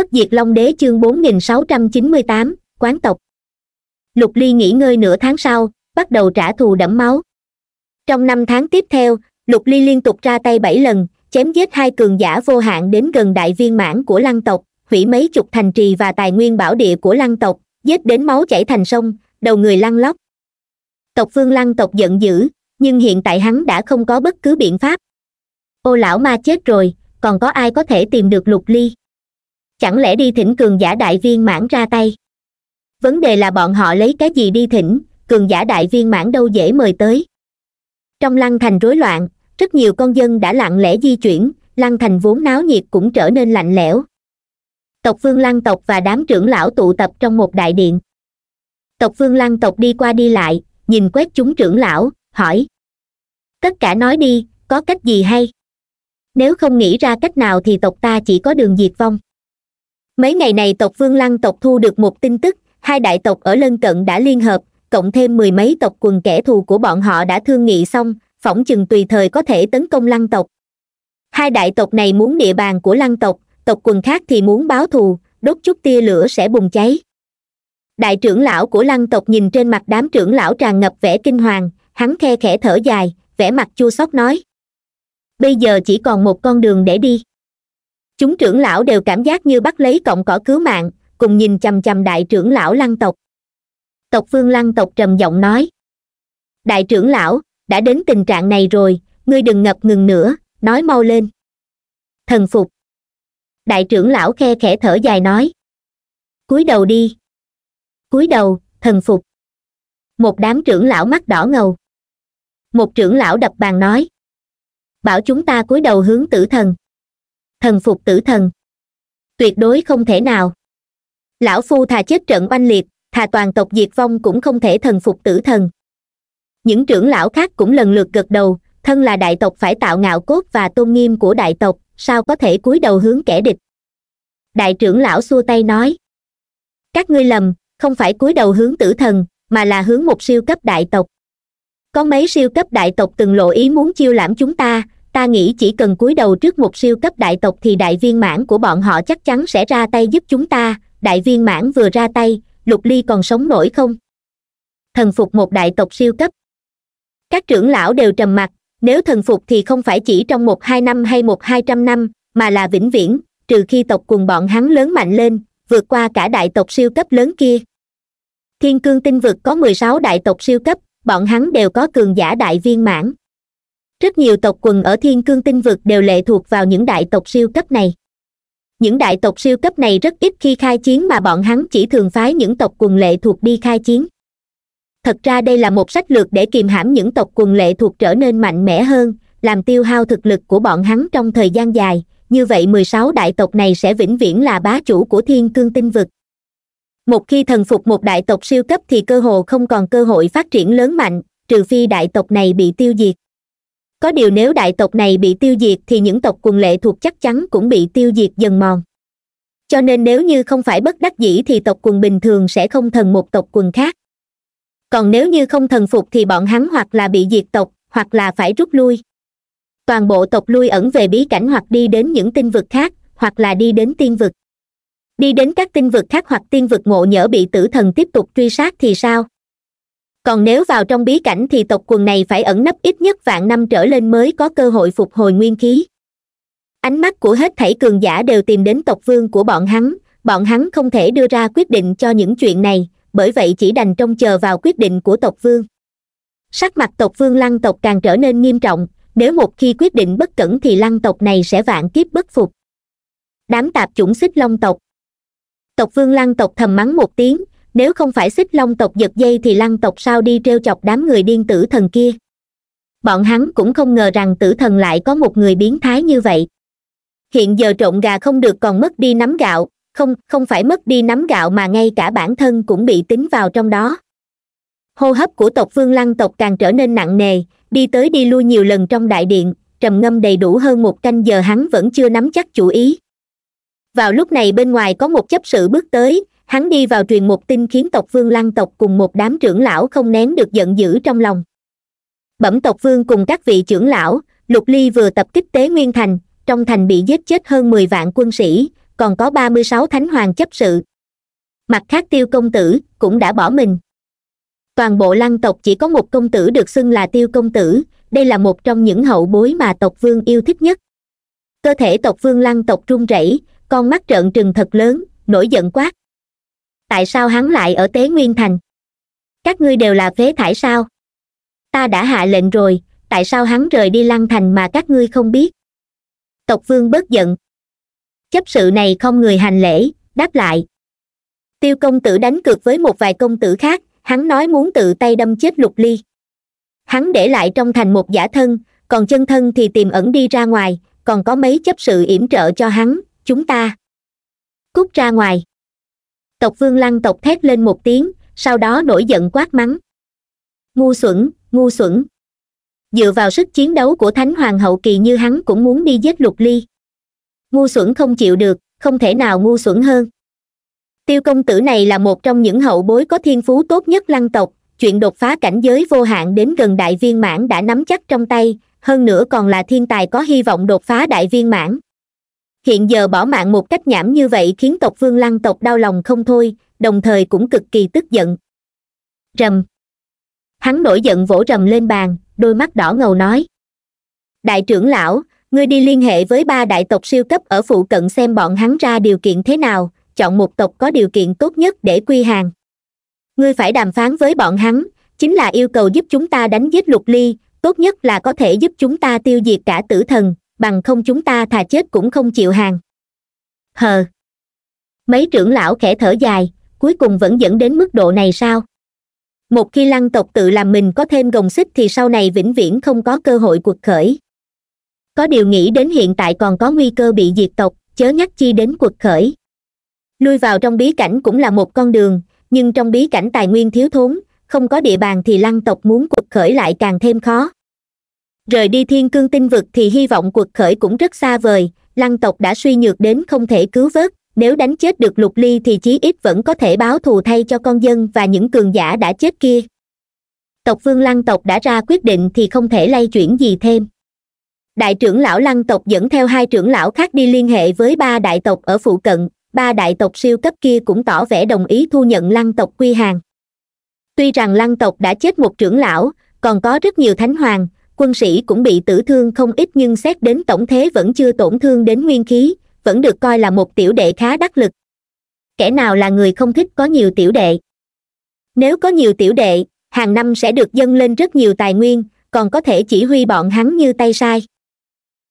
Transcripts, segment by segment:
bất diệt long đế chương 4698, quán tộc lục ly nghỉ ngơi nửa tháng sau bắt đầu trả thù đẫm máu trong năm tháng tiếp theo lục ly liên tục ra tay bảy lần chém giết hai cường giả vô hạn đến gần đại viên mãn của lăng tộc hủy mấy chục thành trì và tài nguyên bảo địa của lăng tộc giết đến máu chảy thành sông đầu người lăn lóc tộc phương lăng tộc giận dữ nhưng hiện tại hắn đã không có bất cứ biện pháp ô lão ma chết rồi còn có ai có thể tìm được lục ly chẳng lẽ đi thỉnh cường giả đại viên mãn ra tay vấn đề là bọn họ lấy cái gì đi thỉnh cường giả đại viên mãn đâu dễ mời tới trong lăng thành rối loạn rất nhiều con dân đã lặng lẽ di chuyển lăng thành vốn náo nhiệt cũng trở nên lạnh lẽo tộc vương lăng tộc và đám trưởng lão tụ tập trong một đại điện tộc vương lăng tộc đi qua đi lại nhìn quét chúng trưởng lão hỏi tất cả nói đi có cách gì hay nếu không nghĩ ra cách nào thì tộc ta chỉ có đường diệt vong mấy ngày này tộc vương lăng tộc thu được một tin tức hai đại tộc ở lân cận đã liên hợp cộng thêm mười mấy tộc quần kẻ thù của bọn họ đã thương nghị xong phỏng chừng tùy thời có thể tấn công lăng tộc hai đại tộc này muốn địa bàn của lăng tộc tộc quần khác thì muốn báo thù đốt chút tia lửa sẽ bùng cháy đại trưởng lão của lăng tộc nhìn trên mặt đám trưởng lão tràn ngập vẻ kinh hoàng hắn khe khẽ thở dài vẻ mặt chua xót nói bây giờ chỉ còn một con đường để đi chúng trưởng lão đều cảm giác như bắt lấy cọng cỏ cứu mạng cùng nhìn chằm chằm đại trưởng lão lăng tộc tộc phương lăng tộc trầm giọng nói đại trưởng lão đã đến tình trạng này rồi ngươi đừng ngập ngừng nữa nói mau lên thần phục đại trưởng lão khe khẽ thở dài nói cúi đầu đi cúi đầu thần phục một đám trưởng lão mắt đỏ ngầu một trưởng lão đập bàn nói bảo chúng ta cúi đầu hướng tử thần thần phục tử thần tuyệt đối không thể nào lão phu thà chết trận oanh liệt thà toàn tộc diệt vong cũng không thể thần phục tử thần những trưởng lão khác cũng lần lượt gật đầu thân là đại tộc phải tạo ngạo cốt và tôn nghiêm của đại tộc sao có thể cúi đầu hướng kẻ địch đại trưởng lão xua tay nói các ngươi lầm không phải cúi đầu hướng tử thần mà là hướng một siêu cấp đại tộc có mấy siêu cấp đại tộc từng lộ ý muốn chiêu lãm chúng ta ta nghĩ chỉ cần cúi đầu trước một siêu cấp đại tộc thì đại viên mãn của bọn họ chắc chắn sẽ ra tay giúp chúng ta đại viên mãn vừa ra tay lục ly còn sống nổi không thần phục một đại tộc siêu cấp các trưởng lão đều trầm mặc nếu thần phục thì không phải chỉ trong một hai năm hay một hai trăm năm mà là vĩnh viễn trừ khi tộc cùng bọn hắn lớn mạnh lên vượt qua cả đại tộc siêu cấp lớn kia thiên cương tinh vực có mười sáu đại tộc siêu cấp bọn hắn đều có cường giả đại viên mãn rất nhiều tộc quần ở thiên cương tinh vực đều lệ thuộc vào những đại tộc siêu cấp này những đại tộc siêu cấp này rất ít khi khai chiến mà bọn hắn chỉ thường phái những tộc quần lệ thuộc đi khai chiến thật ra đây là một sách lược để kìm hãm những tộc quần lệ thuộc trở nên mạnh mẽ hơn làm tiêu hao thực lực của bọn hắn trong thời gian dài như vậy mười sáu đại tộc này sẽ vĩnh viễn là bá chủ của thiên cương tinh vực một khi thần phục một đại tộc siêu cấp thì cơ hồ không còn cơ hội phát triển lớn mạnh trừ phi đại tộc này bị tiêu diệt có điều nếu đại tộc này bị tiêu diệt thì những tộc quần lệ thuộc chắc chắn cũng bị tiêu diệt dần mòn cho nên nếu như không phải bất đắc dĩ thì tộc quần bình thường sẽ không thần một tộc quần khác còn nếu như không thần phục thì bọn hắn hoặc là bị diệt tộc hoặc là phải rút lui toàn bộ tộc lui ẩn về bí cảnh hoặc đi đến những tinh vực khác hoặc là đi đến tiên vực đi đến các tinh vực khác hoặc tiên vực ngộ nhỡ bị tử thần tiếp tục truy sát thì sao còn nếu vào trong bí cảnh thì tộc quần này phải ẩn nấp ít nhất vạn năm trở lên mới có cơ hội phục hồi nguyên khí ánh mắt của hết thảy cường giả đều tìm đến tộc vương của bọn hắn bọn hắn không thể đưa ra quyết định cho những chuyện này bởi vậy chỉ đành trông chờ vào quyết định của tộc vương sắc mặt tộc vương lăng tộc càng trở nên nghiêm trọng nếu một khi quyết định bất cẩn thì lăng tộc này sẽ vạn kiếp bất phục đám tạp chủng xích long tộc tộc vương lăng tộc thầm mắng một tiếng nếu không phải xích long tộc giật dây thì lăng tộc sao đi t chọc đám người điên tử thần kia bọn hắn cũng không ngờ rằng tử thần lại có một người biến thái như vậy hiện giờ trộn gà không được còn mất đi nắm gạo không không phải mất đi nắm gạo mà ngay cả bản thân cũng bị tính vào trong đó hô hấp của tộc vương lăng tộc càng trở nên nặng nề đi tới đi lui nhiều lần trong đại điện trầm ngâm đầy đủ hơn một canh giờ hắn vẫn chưa nắm chắc chủ ý vào lúc này bên ngoài có một chấp sự bước tới hắn đi vào truyền một tin khiến tộc vương lăng tộc cùng một đám trưởng lão không nén được giận dữ trong lòng bẩm tộc vương cùng các vị trưởng lão lục ly vừa tập kích tế nguyên thành trong thành bị giết chết hơn mười vạn quân sĩ còn có ba mươi sáu thánh hoàng chấp sự mặt khác tiêu công tử cũng đã bỏ mình toàn bộ lăng tộc chỉ có một công tử được xưng là tiêu công tử đây là một trong những hậu bối mà tộc vương yêu thích nhất cơ thể tộc vương lăng tộc run rẩy con mắt trợn trừng thật lớn nổi giận quát tại sao hắn lại ở tế nguyên thành các ngươi đều là phế thải sao ta đã hạ lệnh rồi tại sao hắn rời đi lăng thành mà các ngươi không biết tộc vương bớt giận chấp sự này không người hành lễ đáp lại tiêu công tử đánh cược với một vài công tử khác hắn nói muốn tự tay đâm chết lục ly hắn để lại trong thành một giả thân còn chân thân thì tìm ẩn đi ra ngoài còn có mấy chấp sự yểm trợ cho hắn chúng ta cút ra ngoài tộc vương lăng tộc thét lên một tiếng sau đó nổi giận quát mắng ngu xuẩn ngu xuẩn dựa vào sức chiến đấu của thánh hoàng hậu kỳ như hắn cũng muốn đi giết lục ly ngu xuẩn không chịu được không thể nào ngu xuẩn hơn tiêu công tử này là một trong những hậu bối có thiên phú tốt nhất lăng tộc chuyện đột phá cảnh giới vô hạn đến gần đại viên mãn đã nắm chắc trong tay hơn nữa còn là thiên tài có hy vọng đột phá đại viên mãn hiện giờ bỏ mạng một cách nhảm như vậy khiến tộc vương lăng tộc đau lòng không thôi đồng thời cũng cực kỳ tức giận rầm hắn nổi giận vỗ rầm lên bàn đôi mắt đỏ ngầu nói đại trưởng lão ngươi đi liên hệ với ba đại tộc siêu cấp ở phụ cận xem bọn hắn ra điều kiện thế nào chọn một tộc có điều kiện tốt nhất để quy hàng ngươi phải đàm phán với bọn hắn chính là yêu cầu giúp chúng ta đánh giết lục ly tốt nhất là có thể giúp chúng ta tiêu diệt cả tử thần bằng không chúng ta thà chết cũng không chịu hàng hờ mấy trưởng lão khẽ thở dài cuối cùng vẫn dẫn đến mức độ này sao một khi lăng tộc tự làm mình có thêm gồng xích thì sau này vĩnh viễn không có cơ hội cuộc khởi có điều nghĩ đến hiện tại còn có nguy cơ bị diệt tộc chớ nhắc chi đến cuộc khởi lui vào trong bí cảnh cũng là một con đường nhưng trong bí cảnh tài nguyên thiếu thốn không có địa bàn thì lăng tộc muốn cuộc khởi lại càng thêm khó rời đi thiên cương tinh vực thì hy vọng cuộc khởi cũng rất xa vời lăng tộc đã suy nhược đến không thể cứu vớt nếu đánh chết được lục ly thì chí ít vẫn có thể báo thù thay cho con dân và những cường giả đã chết kia tộc vương lăng tộc đã ra quyết định thì không thể lay chuyển gì thêm đại trưởng lão lăng tộc dẫn theo hai trưởng lão khác đi liên hệ với ba đại tộc ở phụ cận ba đại tộc siêu cấp kia cũng tỏ vẻ đồng ý thu nhận lăng tộc quy hàng tuy rằng lăng tộc đã chết một trưởng lão còn có rất nhiều thánh hoàng quân sĩ cũng bị tử thương không ít nhưng xét đến tổng thế vẫn chưa tổn thương đến nguyên khí vẫn được coi là một tiểu đệ khá đắc lực kẻ nào là người không thích có nhiều tiểu đệ nếu có nhiều tiểu đệ hàng năm sẽ được dâng lên rất nhiều tài nguyên còn có thể chỉ huy bọn hắn như tay sai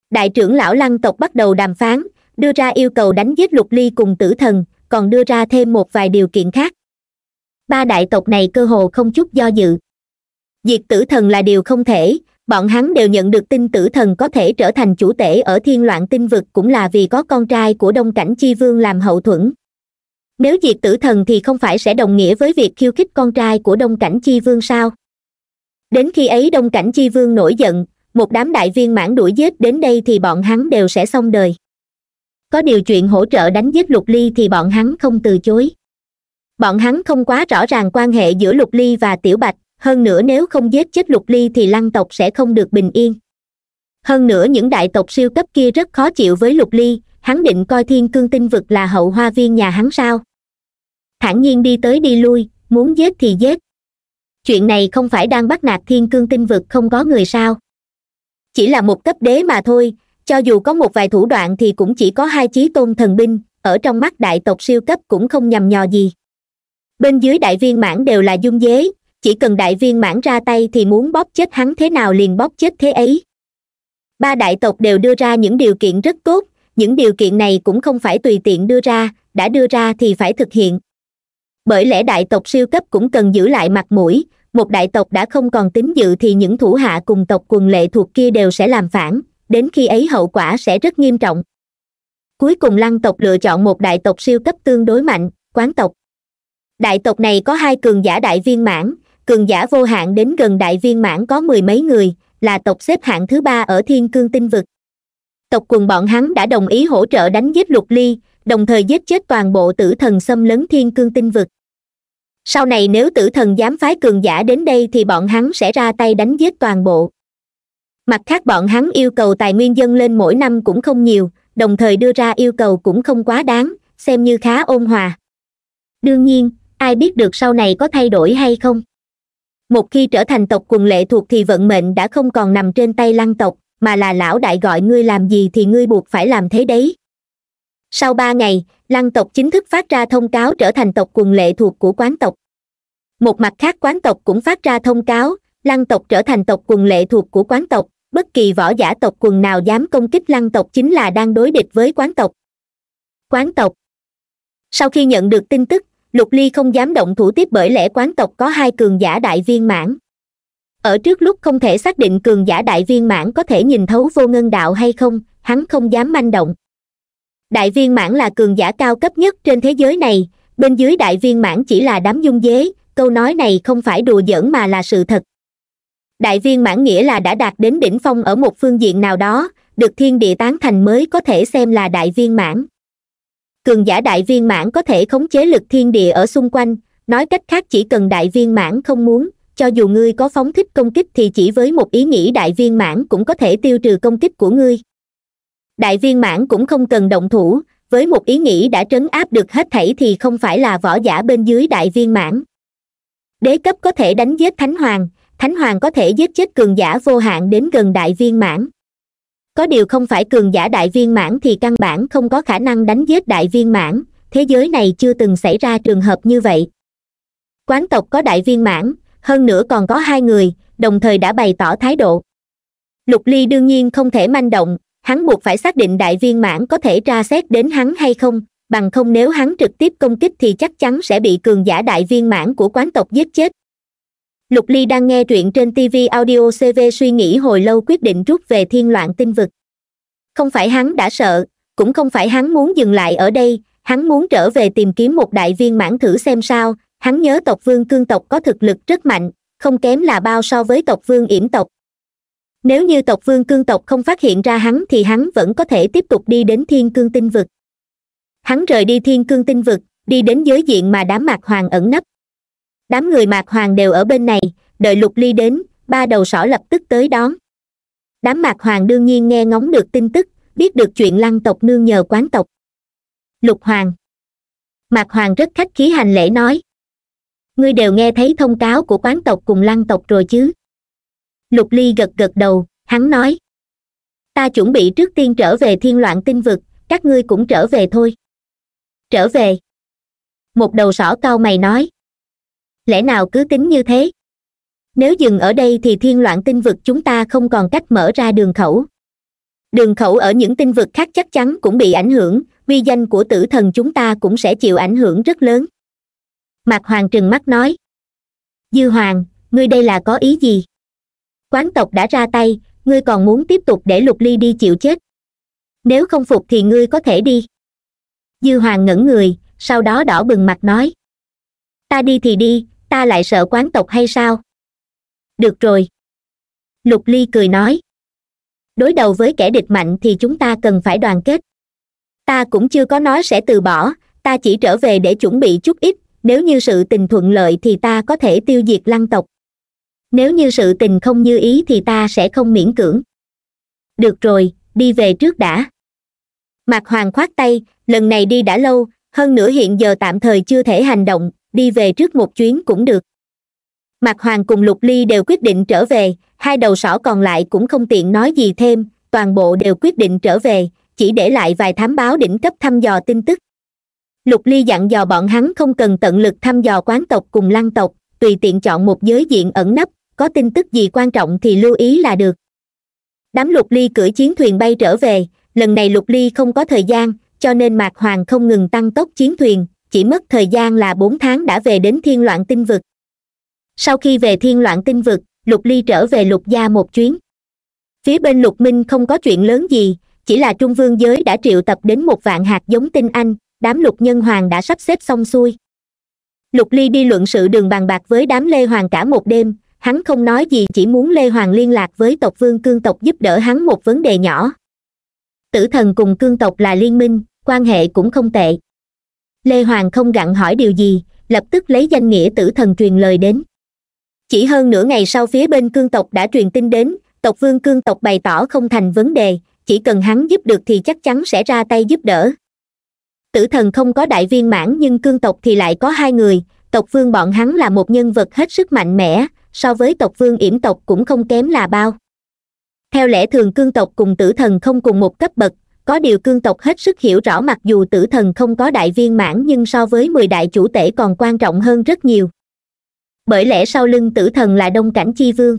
đại trưởng lão lăng tộc bắt đầu đàm phán đưa ra yêu cầu đánh giết lục ly cùng tử thần còn đưa ra thêm một vài điều kiện khác ba đại tộc này cơ hồ không chút do dự diệt tử thần là điều không thể bọn hắn đều nhận được tin tử thần có thể trở thành chủ tể ở thiên loạn tinh vực cũng là vì có con trai của đông cảnh chi vương làm hậu thuẫn nếu diệt tử thần thì không phải sẽ đồng nghĩa với việc khiêu khích con trai của đông cảnh chi vương sao đến khi ấy đông cảnh chi vương nổi giận một đám đại viên mãn đuổi giết đến đây thì bọn hắn đều sẽ xong đời có điều chuyện hỗ trợ đánh giết lục ly thì bọn hắn không từ chối bọn hắn không quá rõ ràng quan hệ giữa lục ly và tiểu bạch hơn nữa nếu không giết chết lục ly thì lăng tộc sẽ không được bình yên hơn nữa những đại tộc siêu cấp kia rất khó chịu với lục ly hắn định coi thiên cương tinh vực là hậu hoa viên nhà hắn sao thản nhiên đi tới đi lui muốn giết thì giết chuyện này không phải đang bắt nạt thiên cương tinh vực không có người sao chỉ là một cấp đế mà thôi cho dù có một vài thủ đoạn thì cũng chỉ có hai chí tôn thần binh ở trong mắt đại tộc siêu cấp cũng không nhầm nhò gì bên dưới đại viên mãn đều là dung dế chỉ cần đại viên mãn ra tay thì muốn bóp chết hắn thế nào liền bóp chết thế ấy ba đại tộc đều đưa ra những điều kiện rất tốt những điều kiện này cũng không phải tùy tiện đưa ra đã đưa ra thì phải thực hiện bởi lẽ đại tộc siêu cấp cũng cần giữ lại mặt mũi một đại tộc đã không còn tín dự thì những thủ hạ cùng tộc quần lệ thuộc kia đều sẽ làm phản đến khi ấy hậu quả sẽ rất nghiêm trọng cuối cùng lăng tộc lựa chọn một đại tộc siêu cấp tương đối mạnh quán tộc đại tộc này có hai cường giả đại viên mãn cường giả vô hạn đến gần đại viên mãn có mười mấy người là tộc xếp hạng thứ ba ở thiên cương tinh vực tộc quần bọn hắn đã đồng ý hỗ trợ đánh giết lục ly đồng thời giết chết toàn bộ tử thần xâm lấn thiên cương tinh vực sau này nếu tử thần dám phái cường giả đến đây thì bọn hắn sẽ ra tay đánh giết toàn bộ mặt khác bọn hắn yêu cầu tài nguyên dân lên mỗi năm cũng không nhiều đồng thời đưa ra yêu cầu cũng không quá đáng xem như khá ôn hòa đương nhiên ai biết được sau này có thay đổi hay không một khi trở thành tộc quần lệ thuộc thì vận mệnh đã không còn nằm trên tay lăng tộc mà là lão đại gọi ngươi làm gì thì ngươi buộc phải làm thế đấy sau ba ngày lăng tộc chính thức phát ra thông cáo trở thành tộc quần lệ thuộc của quán tộc một mặt khác quán tộc cũng phát ra thông cáo lăng tộc trở thành tộc quần lệ thuộc của quán tộc bất kỳ võ giả tộc quần nào dám công kích lăng tộc chính là đang đối địch với quán tộc quán tộc sau khi nhận được tin tức lục ly không dám động thủ tiếp bởi lẽ quán tộc có hai cường giả đại viên mãn ở trước lúc không thể xác định cường giả đại viên mãn có thể nhìn thấu vô ngân đạo hay không hắn không dám manh động đại viên mãn là cường giả cao cấp nhất trên thế giới này bên dưới đại viên mãn chỉ là đám dung dế câu nói này không phải đùa giỡn mà là sự thật đại viên mãn nghĩa là đã đạt đến đỉnh phong ở một phương diện nào đó được thiên địa tán thành mới có thể xem là đại viên mãn cường giả đại viên mãn có thể khống chế lực thiên địa ở xung quanh nói cách khác chỉ cần đại viên mãn không muốn cho dù ngươi có phóng thích công kích thì chỉ với một ý nghĩ đại viên mãn cũng có thể tiêu trừ công kích của ngươi đại viên mãn cũng không cần động thủ với một ý nghĩ đã trấn áp được hết thảy thì không phải là võ giả bên dưới đại viên mãn đế cấp có thể đánh giết thánh hoàng thánh hoàng có thể giết chết cường giả vô hạn đến gần đại viên mãn có điều không phải cường giả đại viên mãn thì căn bản không có khả năng đánh giết đại viên mãn thế giới này chưa từng xảy ra trường hợp như vậy quán tộc có đại viên mãn hơn nữa còn có hai người đồng thời đã bày tỏ thái độ lục ly đương nhiên không thể manh động hắn buộc phải xác định đại viên mãn có thể tra xét đến hắn hay không bằng không nếu hắn trực tiếp công kích thì chắc chắn sẽ bị cường giả đại viên mãn của quán tộc giết chết lục ly đang nghe truyện trên tv audio cv suy nghĩ hồi lâu quyết định rút về thiên loạn tinh vực không phải hắn đã sợ cũng không phải hắn muốn dừng lại ở đây hắn muốn trở về tìm kiếm một đại viên mãn thử xem sao hắn nhớ tộc vương cương tộc có thực lực rất mạnh không kém là bao so với tộc vương yểm tộc nếu như tộc vương cương tộc không phát hiện ra hắn thì hắn vẫn có thể tiếp tục đi đến thiên cương tinh vực hắn rời đi thiên cương tinh vực đi đến giới diện mà đám mạc hoàng ẩn nấp đám người mạc hoàng đều ở bên này đợi lục ly đến ba đầu sỏ lập tức tới đón đám mạc hoàng đương nhiên nghe ngóng được tin tức biết được chuyện lăng tộc nương nhờ quán tộc lục hoàng mạc hoàng rất khách khí hành lễ nói ngươi đều nghe thấy thông cáo của quán tộc cùng lăng tộc rồi chứ lục ly gật gật đầu hắn nói ta chuẩn bị trước tiên trở về thiên loạn tinh vực các ngươi cũng trở về thôi trở về một đầu sỏ cao mày nói lẽ nào cứ tính như thế nếu dừng ở đây thì thiên loạn tinh vực chúng ta không còn cách mở ra đường khẩu đường khẩu ở những tinh vực khác chắc chắn cũng bị ảnh hưởng uy danh của tử thần chúng ta cũng sẽ chịu ảnh hưởng rất lớn mạc hoàng trừng mắt nói dư hoàng ngươi đây là có ý gì quán tộc đã ra tay ngươi còn muốn tiếp tục để lục ly đi chịu chết nếu không phục thì ngươi có thể đi dư hoàng ngẩng người sau đó đỏ bừng mặt nói ta đi thì đi ta lại sợ quán tộc hay sao được rồi lục ly cười nói đối đầu với kẻ địch mạnh thì chúng ta cần phải đoàn kết ta cũng chưa có nói sẽ từ bỏ ta chỉ trở về để chuẩn bị chút ít nếu như sự tình thuận lợi thì ta có thể tiêu diệt lăng tộc nếu như sự tình không như ý thì ta sẽ không miễn cưỡng được rồi đi về trước đã mạc hoàng khoát tay lần này đi đã lâu hơn nữa hiện giờ tạm thời chưa thể hành động đi về trước một chuyến cũng được mạc hoàng cùng lục ly đều quyết định trở về hai đầu sỏ còn lại cũng không tiện nói gì thêm toàn bộ đều quyết định trở về chỉ để lại vài thám báo đỉnh cấp thăm dò tin tức lục ly dặn dò bọn hắn không cần tận lực thăm dò quán tộc cùng lăng tộc tùy tiện chọn một giới diện ẩn nấp có tin tức gì quan trọng thì lưu ý là được đám lục ly cưỡi chiến thuyền bay trở về lần này lục ly không có thời gian cho nên mạc hoàng không ngừng tăng tốc chiến thuyền chỉ mất thời gian là bốn tháng đã về đến thiên loạn tinh vực sau khi về thiên loạn tinh vực lục ly trở về lục gia một chuyến phía bên lục minh không có chuyện lớn gì chỉ là trung vương giới đã triệu tập đến một vạn hạt giống tinh anh đám lục nhân hoàng đã sắp xếp xong xuôi lục ly đi luận sự đường bàn bạc với đám lê hoàng cả một đêm hắn không nói gì chỉ muốn lê hoàng liên lạc với tộc vương cương tộc giúp đỡ hắn một vấn đề nhỏ tử thần cùng cương tộc là liên minh quan hệ cũng không tệ lê hoàng không gặn hỏi điều gì lập tức lấy danh nghĩa tử thần truyền lời đến chỉ hơn nửa ngày sau phía bên cương tộc đã truyền tin đến tộc vương cương tộc bày tỏ không thành vấn đề chỉ cần hắn giúp được thì chắc chắn sẽ ra tay giúp đỡ tử thần không có đại viên mãn nhưng cương tộc thì lại có hai người tộc vương bọn hắn là một nhân vật hết sức mạnh mẽ so với tộc vương yểm tộc cũng không kém là bao theo lẽ thường cương tộc cùng tử thần không cùng một cấp bậc có điều cương tộc hết sức hiểu rõ mặc dù tử thần không có đại viên mãn nhưng so với mười đại chủ tể còn quan trọng hơn rất nhiều bởi lẽ sau lưng tử thần là đông cảnh chi vương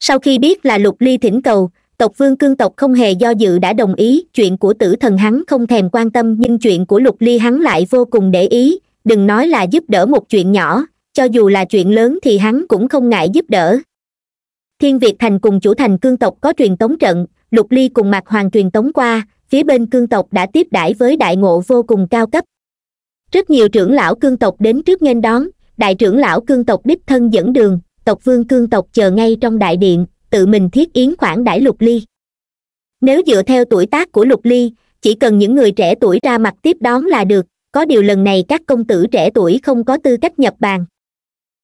sau khi biết là lục ly thỉnh cầu tộc vương cương tộc không hề do dự đã đồng ý chuyện của tử thần hắn không thèm quan tâm nhưng chuyện của lục ly hắn lại vô cùng để ý đừng nói là giúp đỡ một chuyện nhỏ cho dù là chuyện lớn thì hắn cũng không ngại giúp đỡ thiên việt thành cùng chủ thành cương tộc có truyền tống trận lục ly cùng mạc hoàng truyền tống qua phía bên cương tộc đã tiếp đãi với đại ngộ vô cùng cao cấp rất nhiều trưởng lão cương tộc đến trước nghênh đón đại trưởng lão cương tộc đích thân dẫn đường tộc vương cương tộc chờ ngay trong đại điện tự mình thiết yến khoản đãi lục ly nếu dựa theo tuổi tác của lục ly chỉ cần những người trẻ tuổi ra mặt tiếp đón là được có điều lần này các công tử trẻ tuổi không có tư cách nhập bàn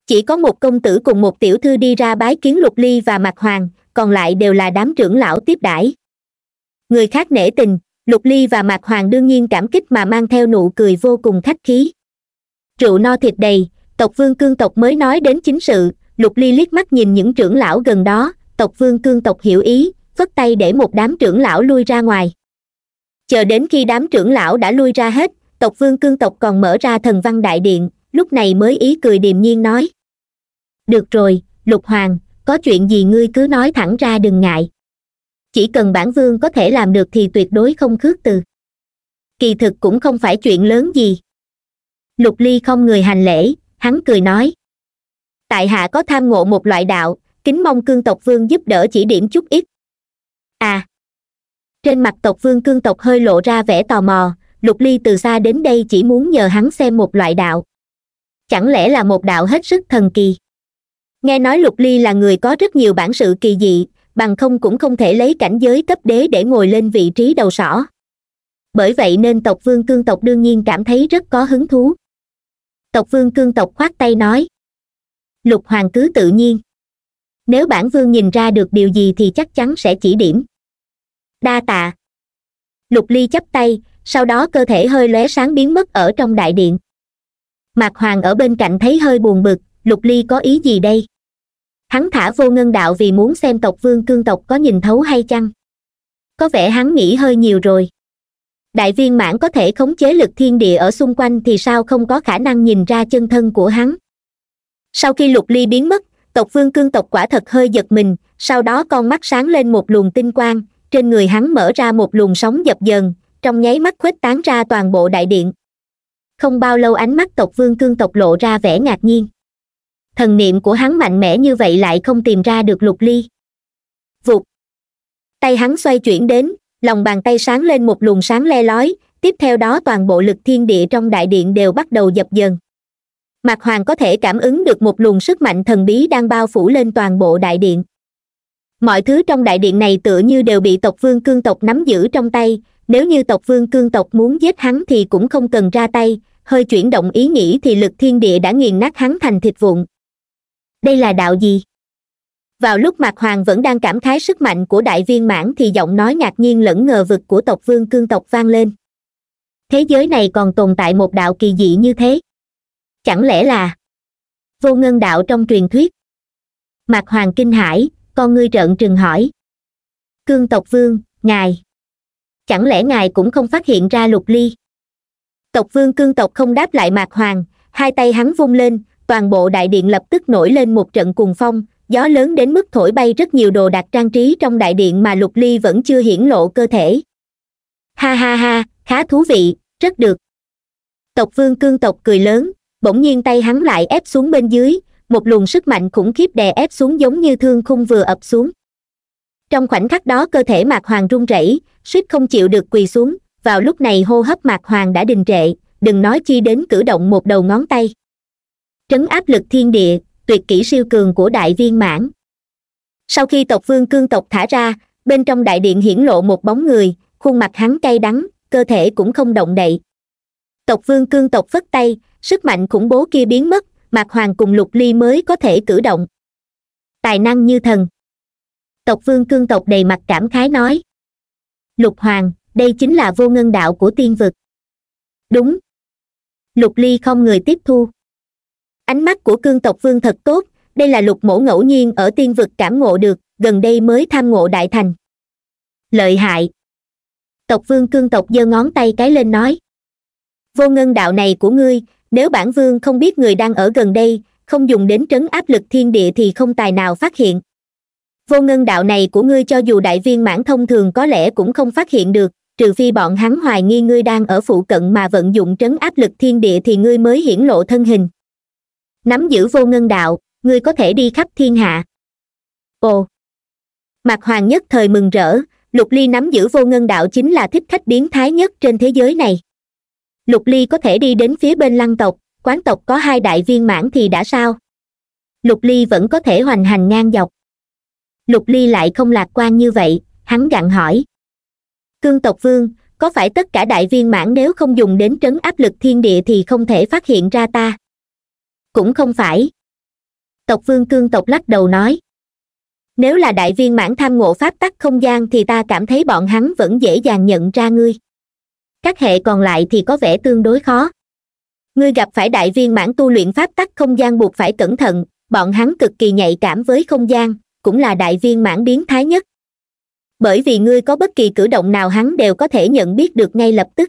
chỉ có một công tử cùng một tiểu thư đi ra bái kiến lục ly và mặt hoàng còn lại đều là đám trưởng lão tiếp đãi người khác nể tình lục ly và mạc hoàng đương nhiên cảm kích mà mang theo nụ cười vô cùng khách khí rượu no thịt đầy tộc vương cương tộc mới nói đến chính sự lục ly liếc mắt nhìn những trưởng lão gần đó tộc vương cương tộc hiểu ý vất tay để một đám trưởng lão lui ra ngoài chờ đến khi đám trưởng lão đã lui ra hết tộc vương cương tộc còn mở ra thần văn đại điện lúc này mới ý cười điềm nhiên nói được rồi lục hoàng có chuyện gì ngươi cứ nói thẳng ra đừng ngại chỉ cần bản vương có thể làm được thì tuyệt đối không khước từ kỳ thực cũng không phải chuyện lớn gì lục ly không người hành lễ hắn cười nói tại hạ có tham ngộ một loại đạo kính mong cương tộc vương giúp đỡ chỉ điểm chút ít à trên mặt tộc vương cương tộc hơi lộ ra vẻ tò mò lục ly từ xa đến đây chỉ muốn nhờ hắn xem một loại đạo chẳng lẽ là một đạo hết sức thần kỳ nghe nói lục ly là người có rất nhiều bản sự kỳ dị bằng không cũng không thể lấy cảnh giới cấp đế để ngồi lên vị trí đầu sỏ bởi vậy nên tộc vương cương tộc đương nhiên cảm thấy rất có hứng thú tộc vương cương tộc khoát tay nói lục hoàng cứ tự nhiên nếu bản vương nhìn ra được điều gì thì chắc chắn sẽ chỉ điểm đa tạ lục ly chắp tay sau đó cơ thể hơi lóe sáng biến mất ở trong đại điện mạc hoàng ở bên cạnh thấy hơi buồn bực lục ly có ý gì đây hắn thả vô ngân đạo vì muốn xem tộc vương cương tộc có nhìn thấu hay chăng có vẻ hắn nghĩ hơi nhiều rồi đại viên mãn có thể khống chế lực thiên địa ở xung quanh thì sao không có khả năng nhìn ra chân thân của hắn sau khi lục ly biến mất tộc vương cương tộc quả thật hơi giật mình sau đó con mắt sáng lên một luồng tinh quang trên người hắn mở ra một luồng sóng dập dờn trong nháy mắt khuếch tán ra toàn bộ đại điện không bao lâu ánh mắt tộc vương cương tộc lộ ra vẻ ngạc nhiên thần niệm của hắn mạnh mẽ như vậy lại không tìm ra được lục ly vụt tay hắn xoay chuyển đến lòng bàn tay sáng lên một luồng sáng le lói tiếp theo đó toàn bộ lực thiên địa trong đại điện đều bắt đầu dập dần mạc hoàng có thể cảm ứng được một luồng sức mạnh thần bí đang bao phủ lên toàn bộ đại điện mọi thứ trong đại điện này tựa như đều bị tộc vương cương tộc nắm giữ trong tay nếu như tộc vương cương tộc muốn giết hắn thì cũng không cần ra tay hơi chuyển động ý nghĩ thì lực thiên địa đã nghiền nát hắn thành thịt vụn đây là đạo gì vào lúc mạc hoàng vẫn đang cảm khái sức mạnh của đại viên mãn thì giọng nói ngạc nhiên lẫn ngờ vực của tộc vương cương tộc vang lên thế giới này còn tồn tại một đạo kỳ dị như thế chẳng lẽ là vô ngân đạo trong truyền thuyết mạc hoàng kinh hãi con ngươi trợn trừng hỏi cương tộc vương ngài chẳng lẽ ngài cũng không phát hiện ra lục ly tộc vương cương tộc không đáp lại mạc hoàng hai tay hắn vung lên toàn bộ đại điện lập tức nổi lên một trận cuồng phong gió lớn đến mức thổi bay rất nhiều đồ đạc trang trí trong đại điện mà lục ly vẫn chưa hiển lộ cơ thể ha ha ha khá thú vị rất được tộc vương cương tộc cười lớn bỗng nhiên tay hắn lại ép xuống bên dưới một luồng sức mạnh khủng khiếp đè ép xuống giống như thương khung vừa ập xuống trong khoảnh khắc đó cơ thể mạc hoàng run rẩy suýt không chịu được quỳ xuống vào lúc này hô hấp mạc hoàng đã đình trệ đừng nói chi đến cử động một đầu ngón tay trấn áp lực thiên địa tuyệt kỹ siêu cường của đại viên mãn sau khi tộc vương cương tộc thả ra bên trong đại điện hiển lộ một bóng người khuôn mặt hắn cay đắng cơ thể cũng không động đậy tộc vương cương tộc phất tay sức mạnh khủng bố kia biến mất mạc hoàng cùng lục ly mới có thể cử động tài năng như thần tộc vương cương tộc đầy mặt cảm khái nói lục hoàng đây chính là vô ngân đạo của tiên vực đúng lục ly không người tiếp thu ánh mắt của cương tộc vương thật tốt đây là lục mổ ngẫu nhiên ở tiên vực cảm ngộ được gần đây mới tham ngộ đại thành lợi hại tộc vương cương tộc giơ ngón tay cái lên nói vô ngân đạo này của ngươi nếu bản vương không biết người đang ở gần đây không dùng đến trấn áp lực thiên địa thì không tài nào phát hiện vô ngân đạo này của ngươi cho dù đại viên mãn thông thường có lẽ cũng không phát hiện được trừ phi bọn hắn hoài nghi ngươi đang ở phụ cận mà vận dụng trấn áp lực thiên địa thì ngươi mới hiển lộ thân hình nắm giữ vô ngân đạo ngươi có thể đi khắp thiên hạ ồ mạc hoàng nhất thời mừng rỡ lục ly nắm giữ vô ngân đạo chính là thích khách biến thái nhất trên thế giới này lục ly có thể đi đến phía bên lăng tộc quán tộc có hai đại viên mãn thì đã sao lục ly vẫn có thể hoành hành ngang dọc lục ly lại không lạc quan như vậy hắn gặn hỏi cương tộc vương có phải tất cả đại viên mãn nếu không dùng đến trấn áp lực thiên địa thì không thể phát hiện ra ta cũng không phải tộc vương cương tộc lắc đầu nói nếu là đại viên mãn tham ngộ pháp tắc không gian thì ta cảm thấy bọn hắn vẫn dễ dàng nhận ra ngươi các hệ còn lại thì có vẻ tương đối khó ngươi gặp phải đại viên mãn tu luyện pháp tắc không gian buộc phải cẩn thận bọn hắn cực kỳ nhạy cảm với không gian cũng là đại viên mãn biến thái nhất bởi vì ngươi có bất kỳ cử động nào hắn đều có thể nhận biết được ngay lập tức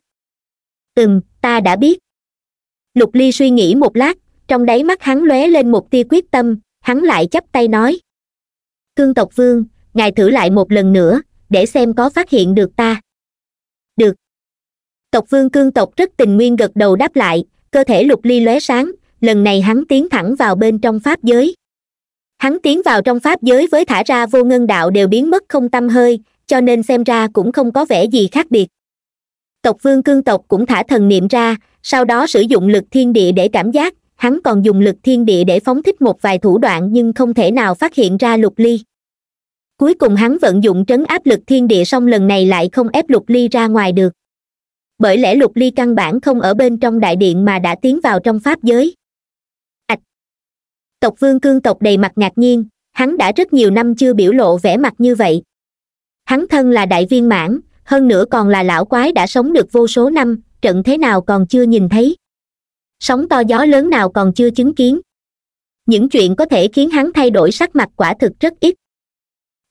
ừm ta đã biết lục ly suy nghĩ một lát trong đáy mắt hắn lóe lên một tia quyết tâm hắn lại chắp tay nói cương tộc vương ngài thử lại một lần nữa để xem có phát hiện được ta được tộc vương cương tộc rất tình nguyên gật đầu đáp lại cơ thể lục ly lóe sáng lần này hắn tiến thẳng vào bên trong pháp giới hắn tiến vào trong pháp giới với thả ra vô ngân đạo đều biến mất không tâm hơi cho nên xem ra cũng không có vẻ gì khác biệt tộc vương cương tộc cũng thả thần niệm ra sau đó sử dụng lực thiên địa để cảm giác hắn còn dùng lực thiên địa để phóng thích một vài thủ đoạn nhưng không thể nào phát hiện ra lục ly cuối cùng hắn vận dụng trấn áp lực thiên địa xong lần này lại không ép lục ly ra ngoài được bởi lẽ lục ly căn bản không ở bên trong đại điện mà đã tiến vào trong pháp giới ạch tộc vương cương tộc đầy mặt ngạc nhiên hắn đã rất nhiều năm chưa biểu lộ vẻ mặt như vậy hắn thân là đại viên mãn hơn nữa còn là lão quái đã sống được vô số năm trận thế nào còn chưa nhìn thấy sóng to gió lớn nào còn chưa chứng kiến những chuyện có thể khiến hắn thay đổi sắc mặt quả thực rất ít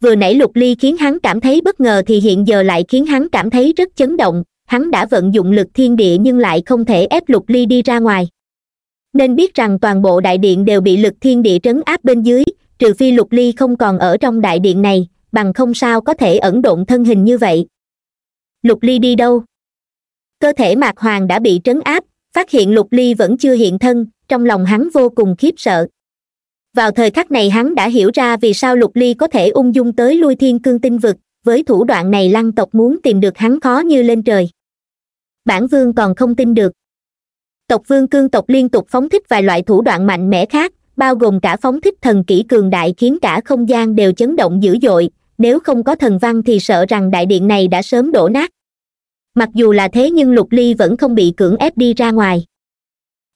vừa nãy lục ly khiến hắn cảm thấy bất ngờ thì hiện giờ lại khiến hắn cảm thấy rất chấn động hắn đã vận dụng lực thiên địa nhưng lại không thể ép lục ly đi ra ngoài nên biết rằng toàn bộ đại điện đều bị lực thiên địa trấn áp bên dưới trừ phi lục ly không còn ở trong đại điện này bằng không sao có thể ẩn độn thân hình như vậy lục ly đi đâu cơ thể mạc hoàng đã bị trấn áp phát hiện lục ly vẫn chưa hiện thân trong lòng hắn vô cùng khiếp sợ vào thời khắc này hắn đã hiểu ra vì sao lục ly có thể ung dung tới lui thiên cương tinh vực với thủ đoạn này lăng tộc muốn tìm được hắn khó như lên trời bản vương còn không tin được tộc vương cương tộc liên tục phóng thích vài loại thủ đoạn mạnh mẽ khác bao gồm cả phóng thích thần kỹ cường đại khiến cả không gian đều chấn động dữ dội nếu không có thần văn thì sợ rằng đại điện này đã sớm đổ nát mặc dù là thế nhưng lục ly vẫn không bị cưỡng ép đi ra ngoài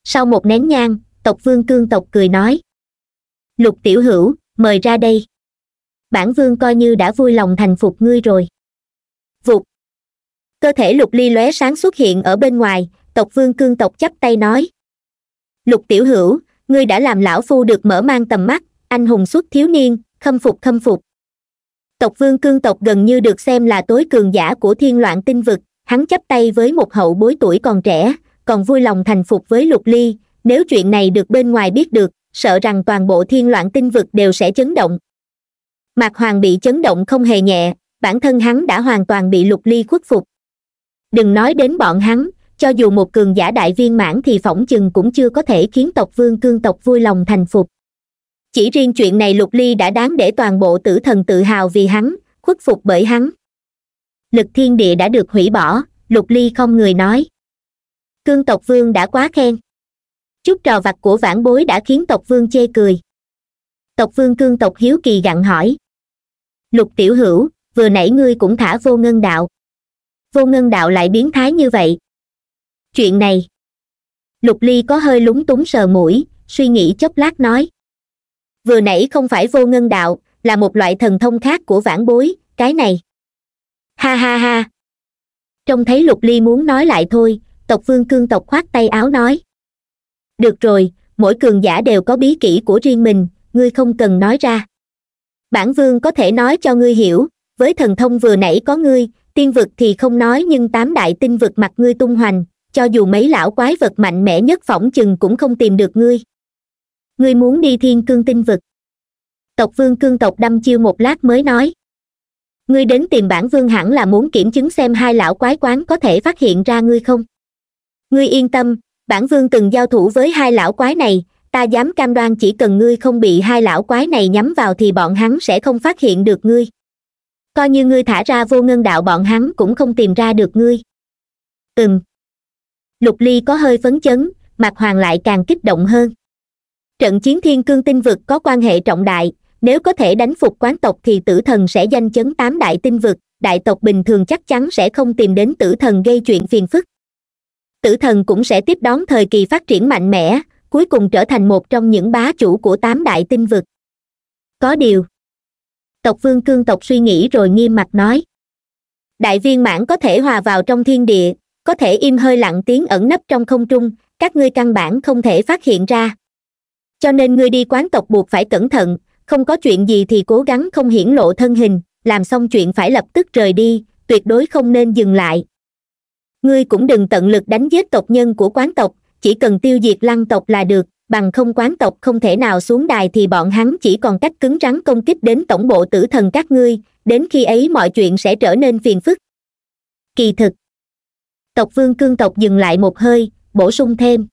sau một nén nhang tộc vương cương tộc cười nói lục tiểu hữu mời ra đây bản vương coi như đã vui lòng thành phục ngươi rồi vụt cơ thể lục ly lóe sáng xuất hiện ở bên ngoài tộc vương cương tộc chắp tay nói lục tiểu hữu ngươi đã làm lão phu được mở mang tầm mắt anh hùng xuất thiếu niên khâm phục khâm phục tộc vương cương tộc gần như được xem là tối cường giả của thiên loạn tinh vực hắn chấp tay với một hậu bối tuổi còn trẻ còn vui lòng thành phục với lục ly nếu chuyện này được bên ngoài biết được sợ rằng toàn bộ thiên loạn tinh vực đều sẽ chấn động mạc hoàng bị chấn động không hề nhẹ bản thân hắn đã hoàn toàn bị lục ly khuất phục đừng nói đến bọn hắn cho dù một cường giả đại viên mãn thì phỏng chừng cũng chưa có thể khiến tộc vương cương tộc vui lòng thành phục chỉ riêng chuyện này lục ly đã đáng để toàn bộ tử thần tự hào vì hắn khuất phục bởi hắn lực thiên địa đã được hủy bỏ lục ly không người nói cương tộc vương đã quá khen chút trò vặt của vãn bối đã khiến tộc vương chê cười tộc vương cương tộc hiếu kỳ gặn hỏi lục tiểu hữu vừa nãy ngươi cũng thả vô ngân đạo vô ngân đạo lại biến thái như vậy chuyện này lục ly có hơi lúng túng sờ mũi suy nghĩ chốc lát nói vừa nãy không phải vô ngân đạo là một loại thần thông khác của vãn bối cái này ha ha ha trông thấy lục ly muốn nói lại thôi tộc vương cương tộc khoát tay áo nói được rồi mỗi cường giả đều có bí kỹ của riêng mình ngươi không cần nói ra bản vương có thể nói cho ngươi hiểu với thần thông vừa nãy có ngươi tiên vực thì không nói nhưng tám đại tinh vực mặt ngươi tung hoành cho dù mấy lão quái vật mạnh mẽ nhất phỏng chừng cũng không tìm được ngươi ngươi muốn đi thiên cương tinh vực tộc vương cương tộc đâm chiêu một lát mới nói ngươi đến tìm bản vương hẳn là muốn kiểm chứng xem hai lão quái quán có thể phát hiện ra ngươi không ngươi yên tâm bản vương từng giao thủ với hai lão quái này ta dám cam đoan chỉ cần ngươi không bị hai lão quái này nhắm vào thì bọn hắn sẽ không phát hiện được ngươi coi như ngươi thả ra vô ngân đạo bọn hắn cũng không tìm ra được ngươi ừm lục ly có hơi phấn chấn mặt hoàng lại càng kích động hơn trận chiến thiên cương tinh vực có quan hệ trọng đại nếu có thể đánh phục quán tộc thì tử thần sẽ danh chấn tám đại tinh vực đại tộc bình thường chắc chắn sẽ không tìm đến tử thần gây chuyện phiền phức tử thần cũng sẽ tiếp đón thời kỳ phát triển mạnh mẽ cuối cùng trở thành một trong những bá chủ của tám đại tinh vực có điều tộc vương cương tộc suy nghĩ rồi nghiêm mặt nói đại viên mãn có thể hòa vào trong thiên địa có thể im hơi lặng tiếng ẩn nấp trong không trung các ngươi căn bản không thể phát hiện ra cho nên ngươi đi quán tộc buộc phải cẩn thận không có chuyện gì thì cố gắng không hiển lộ thân hình làm xong chuyện phải lập tức rời đi tuyệt đối không nên dừng lại ngươi cũng đừng tận lực đánh giết tộc nhân của quán tộc chỉ cần tiêu diệt lăng tộc là được bằng không quán tộc không thể nào xuống đài thì bọn hắn chỉ còn cách cứng rắn công kích đến tổng bộ tử thần các ngươi đến khi ấy mọi chuyện sẽ trở nên phiền phức kỳ thực tộc vương cương tộc dừng lại một hơi bổ sung thêm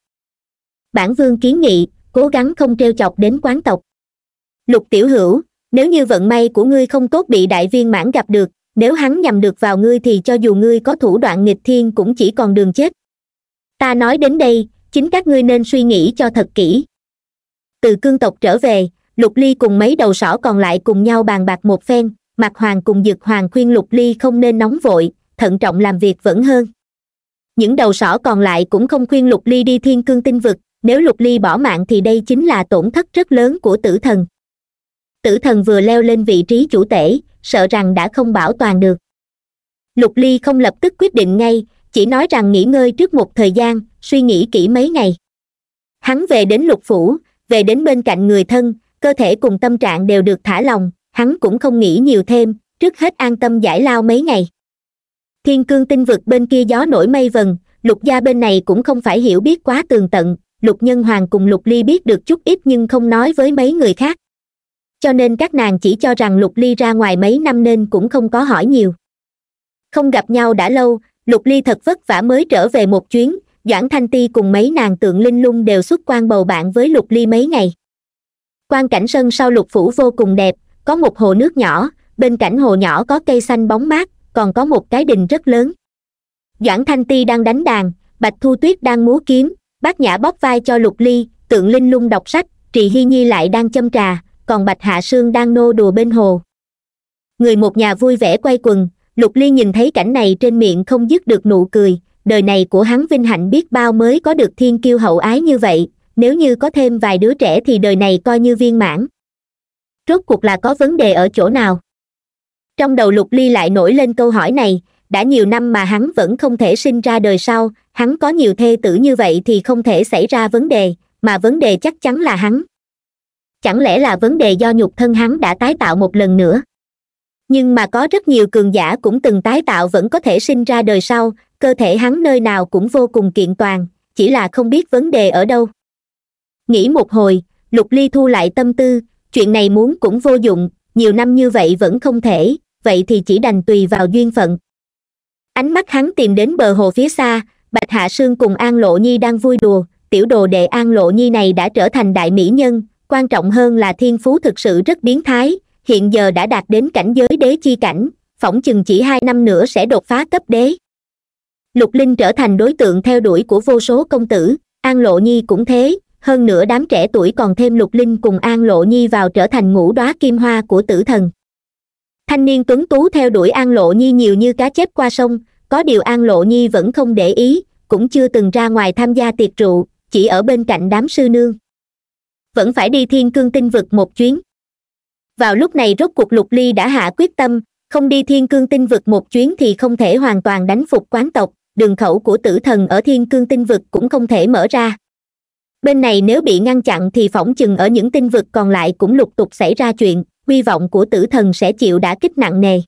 bản vương kiến nghị cố gắng không treo chọc đến quán tộc lục tiểu hữu nếu như vận may của ngươi không tốt bị đại viên mãn gặp được nếu hắn nhầm được vào ngươi thì cho dù ngươi có thủ đoạn nghịch thiên cũng chỉ còn đường chết ta nói đến đây chính các ngươi nên suy nghĩ cho thật kỹ từ cương tộc trở về lục ly cùng mấy đầu sỏ còn lại cùng nhau bàn bạc một phen Mạc hoàng cùng dực hoàng khuyên lục ly không nên nóng vội thận trọng làm việc vẫn hơn những đầu sỏ còn lại cũng không khuyên lục ly đi thiên cương tinh vực nếu lục ly bỏ mạng thì đây chính là tổn thất rất lớn của tử thần tử thần vừa leo lên vị trí chủ tể sợ rằng đã không bảo toàn được lục ly không lập tức quyết định ngay chỉ nói rằng nghỉ ngơi trước một thời gian suy nghĩ kỹ mấy ngày hắn về đến lục phủ về đến bên cạnh người thân cơ thể cùng tâm trạng đều được thả lòng hắn cũng không nghĩ nhiều thêm trước hết an tâm giải lao mấy ngày thiên cương tinh vực bên kia gió nổi mây vần lục gia bên này cũng không phải hiểu biết quá tường tận lục nhân hoàng cùng lục ly biết được chút ít nhưng không nói với mấy người khác cho nên các nàng chỉ cho rằng lục ly ra ngoài mấy năm nên cũng không có hỏi nhiều không gặp nhau đã lâu lục ly thật vất vả mới trở về một chuyến doãn thanh ti cùng mấy nàng tượng linh lung đều xuất quan bầu bạn với lục ly mấy ngày quan cảnh sân sau lục phủ vô cùng đẹp có một hồ nước nhỏ bên cạnh hồ nhỏ có cây xanh bóng mát còn có một cái đình rất lớn doãn thanh ti đang đánh đàn bạch thu tuyết đang múa kiếm bác nhã bóp vai cho lục ly tượng linh lung đọc sách trì hy nhi lại đang châm trà còn bạch hạ sương đang nô đùa bên hồ người một nhà vui vẻ quay quần lục ly nhìn thấy cảnh này trên miệng không dứt được nụ cười đời này của hắn vinh hạnh biết bao mới có được thiên kiêu hậu ái như vậy nếu như có thêm vài đứa trẻ thì đời này coi như viên mãn rốt cuộc là có vấn đề ở chỗ nào trong đầu lục ly lại nổi lên câu hỏi này đã nhiều năm mà hắn vẫn không thể sinh ra đời sau hắn có nhiều thê tử như vậy thì không thể xảy ra vấn đề mà vấn đề chắc chắn là hắn chẳng lẽ là vấn đề do nhục thân hắn đã tái tạo một lần nữa nhưng mà có rất nhiều cường giả cũng từng tái tạo vẫn có thể sinh ra đời sau cơ thể hắn nơi nào cũng vô cùng kiện toàn chỉ là không biết vấn đề ở đâu nghĩ một hồi lục ly thu lại tâm tư chuyện này muốn cũng vô dụng nhiều năm như vậy vẫn không thể vậy thì chỉ đành tùy vào duyên phận ánh mắt hắn tìm đến bờ hồ phía xa bạch hạ sương cùng an lộ nhi đang vui đùa tiểu đồ đệ an lộ nhi này đã trở thành đại mỹ nhân quan trọng hơn là thiên phú thực sự rất biến thái hiện giờ đã đạt đến cảnh giới đế chi cảnh phỏng chừng chỉ hai năm nữa sẽ đột phá cấp đế lục linh trở thành đối tượng theo đuổi của vô số công tử an lộ nhi cũng thế hơn nữa đám trẻ tuổi còn thêm lục linh cùng an lộ nhi vào trở thành ngũ đoá kim hoa của tử thần thanh niên tuấn tú theo đuổi an lộ nhi nhiều như cá chép qua sông có điều an lộ nhi vẫn không để ý cũng chưa từng ra ngoài tham gia tiệc rượu chỉ ở bên cạnh đám sư nương vẫn phải đi thiên cương tinh vực một chuyến vào lúc này rốt cuộc lục ly đã hạ quyết tâm không đi thiên cương tinh vực một chuyến thì không thể hoàn toàn đánh phục quán tộc đường khẩu của tử thần ở thiên cương tinh vực cũng không thể mở ra bên này nếu bị ngăn chặn thì phỏng chừng ở những tinh vực còn lại cũng lục tục xảy ra chuyện hy vọng của tử thần sẽ chịu đã kích nặng nề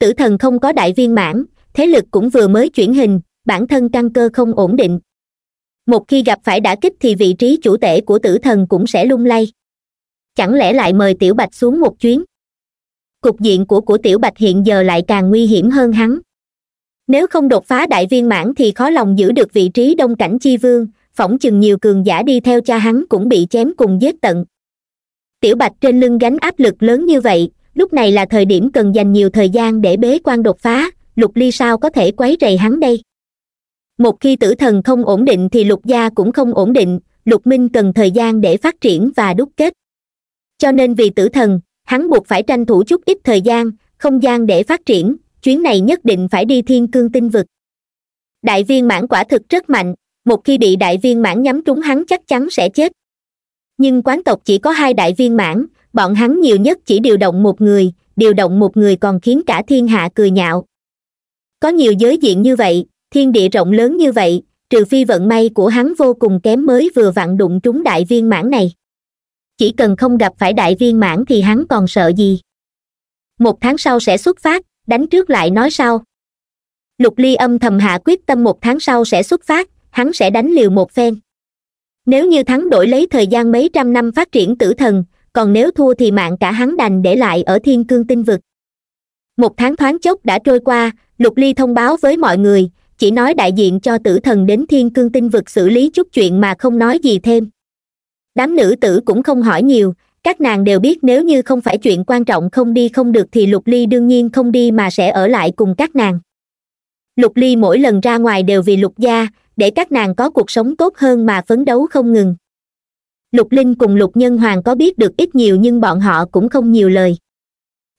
tử thần không có đại viên mãn thế lực cũng vừa mới chuyển hình bản thân căn cơ không ổn định một khi gặp phải đả kích thì vị trí chủ tể của tử thần cũng sẽ lung lay chẳng lẽ lại mời tiểu bạch xuống một chuyến cục diện của của tiểu bạch hiện giờ lại càng nguy hiểm hơn hắn nếu không đột phá đại viên mãn thì khó lòng giữ được vị trí đông cảnh chi vương phỏng chừng nhiều cường giả đi theo cha hắn cũng bị chém cùng giết tận tiểu bạch trên lưng gánh áp lực lớn như vậy lúc này là thời điểm cần dành nhiều thời gian để bế quan đột phá lục ly sao có thể quấy rầy hắn đây một khi tử thần không ổn định thì lục gia cũng không ổn định lục minh cần thời gian để phát triển và đúc kết cho nên vì tử thần hắn buộc phải tranh thủ chút ít thời gian không gian để phát triển chuyến này nhất định phải đi thiên cương tinh vực đại viên mãn quả thực rất mạnh một khi bị đại viên mãn nhắm trúng hắn chắc chắn sẽ chết nhưng quán tộc chỉ có hai đại viên mãn bọn hắn nhiều nhất chỉ điều động một người điều động một người còn khiến cả thiên hạ cười nhạo có nhiều giới diện như vậy thiên địa rộng lớn như vậy trừ phi vận may của hắn vô cùng kém mới vừa vặn đụng trúng đại viên mãn này chỉ cần không gặp phải đại viên mãn thì hắn còn sợ gì một tháng sau sẽ xuất phát đánh trước lại nói sau lục ly âm thầm hạ quyết tâm một tháng sau sẽ xuất phát hắn sẽ đánh liều một phen nếu như thắng đổi lấy thời gian mấy trăm năm phát triển tử thần còn nếu thua thì mạng cả hắn đành để lại ở thiên cương tinh vực một tháng thoáng chốc đã trôi qua lục ly thông báo với mọi người chỉ nói đại diện cho tử thần đến thiên cương tinh vực xử lý chút chuyện mà không nói gì thêm đám nữ tử cũng không hỏi nhiều các nàng đều biết nếu như không phải chuyện quan trọng không đi không được thì lục ly đương nhiên không đi mà sẽ ở lại cùng các nàng lục ly mỗi lần ra ngoài đều vì lục gia để các nàng có cuộc sống tốt hơn mà phấn đấu không ngừng lục linh cùng lục nhân hoàng có biết được ít nhiều nhưng bọn họ cũng không nhiều lời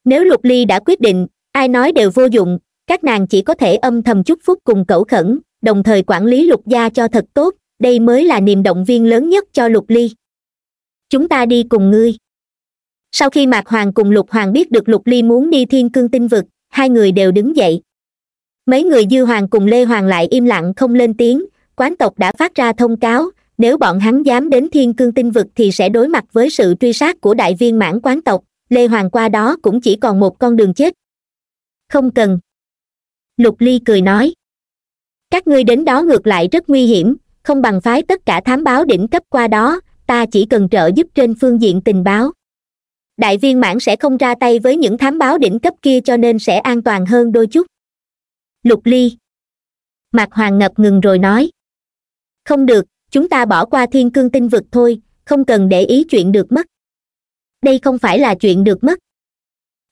nếu lục ly đã quyết định ai nói đều vô dụng các nàng chỉ có thể âm thầm chúc phúc cùng cẩu khẩn đồng thời quản lý lục gia cho thật tốt đây mới là niềm động viên lớn nhất cho lục ly chúng ta đi cùng ngươi sau khi mạc hoàng cùng lục hoàng biết được lục ly muốn đi thiên cương tinh vực hai người đều đứng dậy mấy người dư hoàng cùng lê hoàng lại im lặng không lên tiếng quán tộc đã phát ra thông cáo nếu bọn hắn dám đến thiên cương tinh vực thì sẽ đối mặt với sự truy sát của đại viên mãn quán tộc lê hoàng qua đó cũng chỉ còn một con đường chết không cần lục ly cười nói các ngươi đến đó ngược lại rất nguy hiểm không bằng phái tất cả thám báo đỉnh cấp qua đó ta chỉ cần trợ giúp trên phương diện tình báo đại viên mãn sẽ không ra tay với những thám báo đỉnh cấp kia cho nên sẽ an toàn hơn đôi chút lục ly mạc hoàng ngập ngừng rồi nói không được chúng ta bỏ qua thiên cương tinh vực thôi không cần để ý chuyện được mất đây không phải là chuyện được mất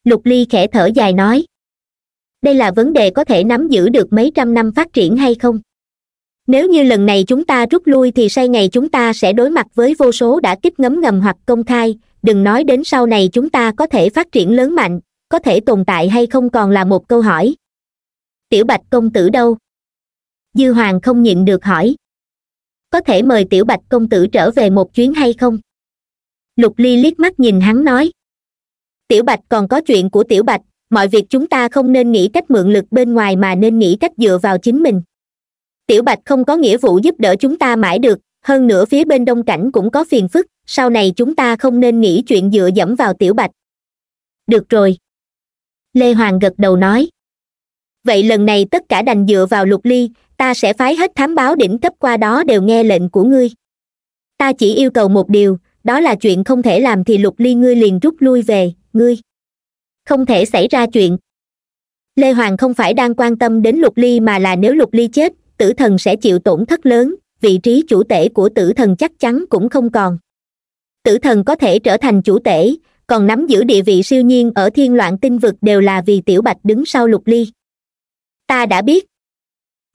lục ly khẽ thở dài nói đây là vấn đề có thể nắm giữ được mấy trăm năm phát triển hay không nếu như lần này chúng ta rút lui thì say ngày chúng ta sẽ đối mặt với vô số đã kích ngấm ngầm hoặc công khai đừng nói đến sau này chúng ta có thể phát triển lớn mạnh có thể tồn tại hay không còn là một câu hỏi tiểu bạch công tử đâu dư hoàng không nhịn được hỏi có thể mời tiểu bạch công tử trở về một chuyến hay không lục ly liếc mắt nhìn hắn nói tiểu bạch còn có chuyện của tiểu bạch mọi việc chúng ta không nên nghĩ cách mượn lực bên ngoài mà nên nghĩ cách dựa vào chính mình tiểu bạch không có nghĩa vụ giúp đỡ chúng ta mãi được hơn nữa phía bên đông cảnh cũng có phiền phức sau này chúng ta không nên nghĩ chuyện dựa dẫm vào tiểu bạch được rồi lê hoàng gật đầu nói vậy lần này tất cả đành dựa vào lục ly ta sẽ phái hết thám báo đỉnh cấp qua đó đều nghe lệnh của ngươi ta chỉ yêu cầu một điều đó là chuyện không thể làm thì lục ly ngươi liền rút lui về ngươi không thể xảy ra chuyện lê hoàng không phải đang quan tâm đến lục ly mà là nếu lục ly chết tử thần sẽ chịu tổn thất lớn vị trí chủ tể của tử thần chắc chắn cũng không còn tử thần có thể trở thành chủ tể còn nắm giữ địa vị siêu nhiên ở thiên loạn tinh vực đều là vì tiểu bạch đứng sau lục ly ta đã biết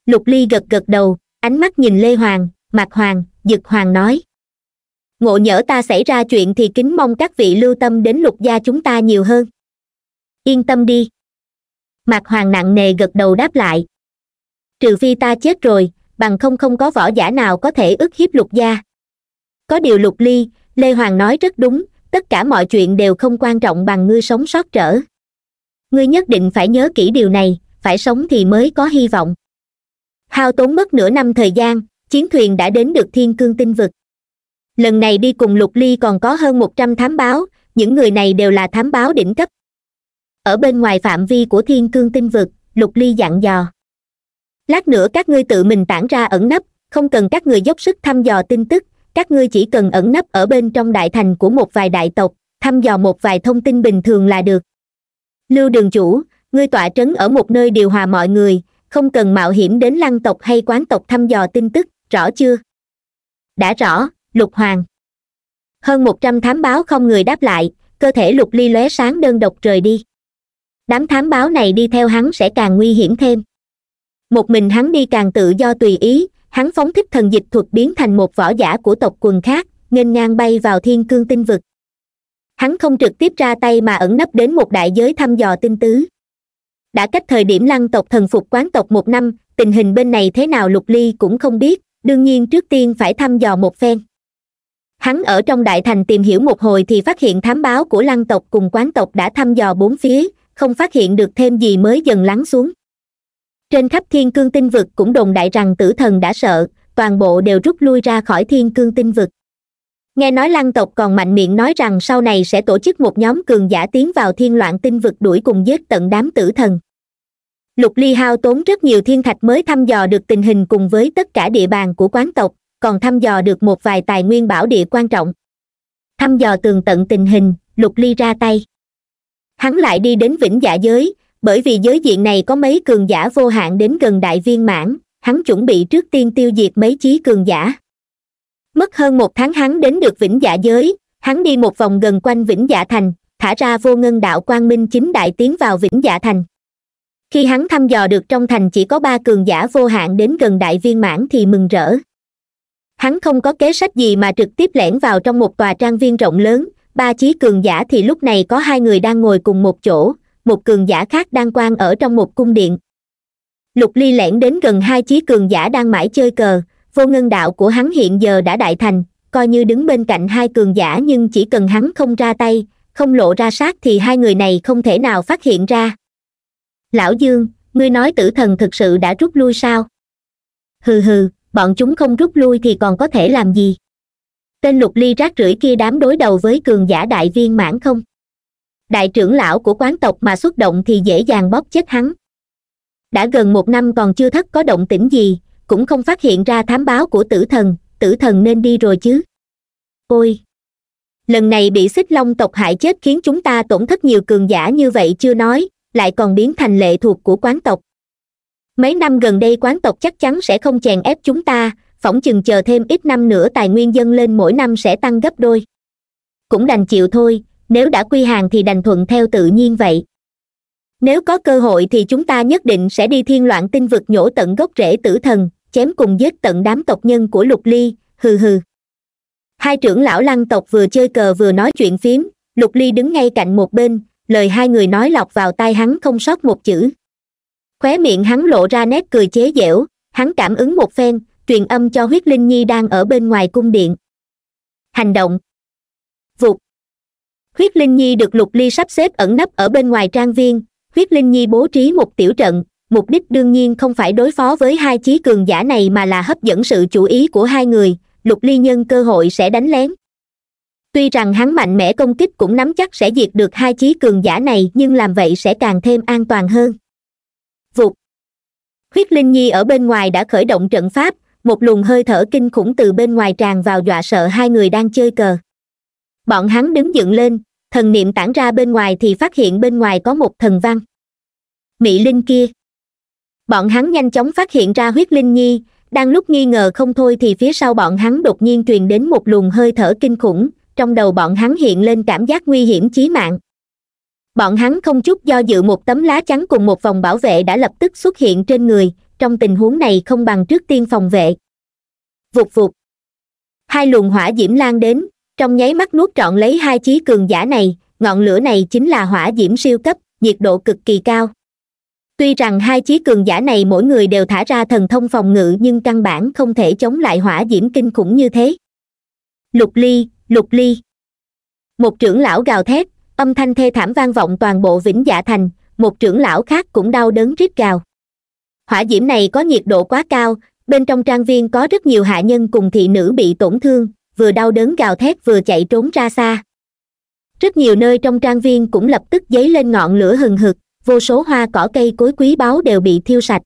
lục ly gật gật đầu ánh mắt nhìn lê hoàng mạc hoàng dực hoàng nói ngộ nhỡ ta xảy ra chuyện thì kính mong các vị lưu tâm đến lục gia chúng ta nhiều hơn yên tâm đi mạc hoàng nặng nề gật đầu đáp lại trừ phi ta chết rồi bằng không không có võ giả nào có thể ức hiếp lục gia có điều lục ly lê hoàng nói rất đúng tất cả mọi chuyện đều không quan trọng bằng ngươi sống sót trở ngươi nhất định phải nhớ kỹ điều này phải sống thì mới có hy vọng hao tốn mất nửa năm thời gian chiến thuyền đã đến được thiên cương tinh vực lần này đi cùng lục ly còn có hơn một trăm thám báo những người này đều là thám báo đỉnh cấp ở bên ngoài phạm vi của thiên cương tinh vực lục ly dặn dò lát nữa các ngươi tự mình tản ra ẩn nấp không cần các người dốc sức thăm dò tin tức các ngươi chỉ cần ẩn nấp ở bên trong đại thành của một vài đại tộc thăm dò một vài thông tin bình thường là được lưu đường chủ ngươi tọa trấn ở một nơi điều hòa mọi người không cần mạo hiểm đến lăng tộc hay quán tộc thăm dò tin tức rõ chưa đã rõ lục hoàng hơn một trăm thám báo không người đáp lại cơ thể lục ly lóe sáng đơn độc rời đi đám thám báo này đi theo hắn sẽ càng nguy hiểm thêm một mình hắn đi càng tự do tùy ý hắn phóng thích thần dịch thuật biến thành một võ giả của tộc quần khác nghênh ngang bay vào thiên cương tinh vực hắn không trực tiếp ra tay mà ẩn nấp đến một đại giới thăm dò tinh tứ đã cách thời điểm lăng tộc thần phục quán tộc một năm tình hình bên này thế nào lục ly cũng không biết đương nhiên trước tiên phải thăm dò một phen hắn ở trong đại thành tìm hiểu một hồi thì phát hiện thám báo của lăng tộc cùng quán tộc đã thăm dò bốn phía không phát hiện được thêm gì mới dần lắng xuống trên khắp thiên cương tinh vực cũng đồn đại rằng tử thần đã sợ toàn bộ đều rút lui ra khỏi thiên cương tinh vực nghe nói lăng tộc còn mạnh miệng nói rằng sau này sẽ tổ chức một nhóm cường giả tiến vào thiên loạn tinh vực đuổi cùng giết tận đám tử thần lục ly hao tốn rất nhiều thiên thạch mới thăm dò được tình hình cùng với tất cả địa bàn của quán tộc còn thăm dò được một vài tài nguyên bảo địa quan trọng thăm dò tường tận tình hình lục ly ra tay hắn lại đi đến vĩnh giả giới bởi vì giới diện này có mấy cường giả vô hạn đến gần đại viên mãn hắn chuẩn bị trước tiên tiêu diệt mấy chí cường giả mất hơn một tháng hắn đến được vĩnh giả giới hắn đi một vòng gần quanh vĩnh giả thành thả ra vô ngân đạo quang minh chính đại tiến vào vĩnh giả thành khi hắn thăm dò được trong thành chỉ có ba cường giả vô hạn đến gần đại viên mãn thì mừng rỡ hắn không có kế sách gì mà trực tiếp lẻn vào trong một tòa trang viên rộng lớn ba chí cường giả thì lúc này có hai người đang ngồi cùng một chỗ một cường giả khác đang quan ở trong một cung điện lục ly lẻn đến gần hai chí cường giả đang mãi chơi cờ vô ngân đạo của hắn hiện giờ đã đại thành coi như đứng bên cạnh hai cường giả nhưng chỉ cần hắn không ra tay không lộ ra sát thì hai người này không thể nào phát hiện ra lão dương ngươi nói tử thần thực sự đã rút lui sao hừ hừ bọn chúng không rút lui thì còn có thể làm gì tên lục ly rác rưởi kia đám đối đầu với cường giả đại viên mãn không đại trưởng lão của quán tộc mà xuất động thì dễ dàng bóp chết hắn đã gần một năm còn chưa thất có động tĩnh gì cũng không phát hiện ra thám báo của tử thần tử thần nên đi rồi chứ ôi lần này bị xích long tộc hại chết khiến chúng ta tổn thất nhiều cường giả như vậy chưa nói lại còn biến thành lệ thuộc của quán tộc mấy năm gần đây quán tộc chắc chắn sẽ không chèn ép chúng ta phỏng chừng chờ thêm ít năm nữa tài nguyên dân lên mỗi năm sẽ tăng gấp đôi cũng đành chịu thôi nếu đã quy hàng thì đành thuận theo tự nhiên vậy nếu có cơ hội thì chúng ta nhất định sẽ đi thiên loạn tinh vực nhổ tận gốc rễ tử thần chém cùng giết tận đám tộc nhân của lục ly hừ hừ hai trưởng lão lăng tộc vừa chơi cờ vừa nói chuyện phím lục ly đứng ngay cạnh một bên lời hai người nói lọc vào tai hắn không sót một chữ khóe miệng hắn lộ ra nét cười chế giễu hắn cảm ứng một phen truyền âm cho huyết linh nhi đang ở bên ngoài cung điện hành động vụt huyết linh nhi được lục ly sắp xếp ẩn nấp ở bên ngoài trang viên huyết linh nhi bố trí một tiểu trận mục đích đương nhiên không phải đối phó với hai chí cường giả này mà là hấp dẫn sự chú ý của hai người lục ly nhân cơ hội sẽ đánh lén tuy rằng hắn mạnh mẽ công kích cũng nắm chắc sẽ diệt được hai chí cường giả này nhưng làm vậy sẽ càng thêm an toàn hơn vụt huyết linh nhi ở bên ngoài đã khởi động trận pháp một luồng hơi thở kinh khủng từ bên ngoài tràn vào dọa sợ hai người đang chơi cờ bọn hắn đứng dựng lên thần niệm tản ra bên ngoài thì phát hiện bên ngoài có một thần văn mỹ linh kia bọn hắn nhanh chóng phát hiện ra huyết linh nhi đang lúc nghi ngờ không thôi thì phía sau bọn hắn đột nhiên truyền đến một luồng hơi thở kinh khủng trong đầu bọn hắn hiện lên cảm giác nguy hiểm chí mạng bọn hắn không chút do dự một tấm lá chắn cùng một vòng bảo vệ đã lập tức xuất hiện trên người trong tình huống này không bằng trước tiên phòng vệ vụt vụt hai luồng hỏa diễm lan đến trong nháy mắt nuốt trọn lấy hai chí cường giả này ngọn lửa này chính là hỏa diễm siêu cấp nhiệt độ cực kỳ cao tuy rằng hai chí cường giả này mỗi người đều thả ra thần thông phòng ngự nhưng căn bản không thể chống lại hỏa diễm kinh khủng như thế lục ly lục ly một trưởng lão gào thét âm thanh thê thảm vang vọng toàn bộ vĩnh giả dạ thành một trưởng lão khác cũng đau đớn rít gào hỏa diễm này có nhiệt độ quá cao bên trong trang viên có rất nhiều hạ nhân cùng thị nữ bị tổn thương vừa đau đớn gào thét vừa chạy trốn ra xa rất nhiều nơi trong trang viên cũng lập tức dấy lên ngọn lửa hừng hực vô số hoa cỏ cây cối quý báu đều bị thiêu sạch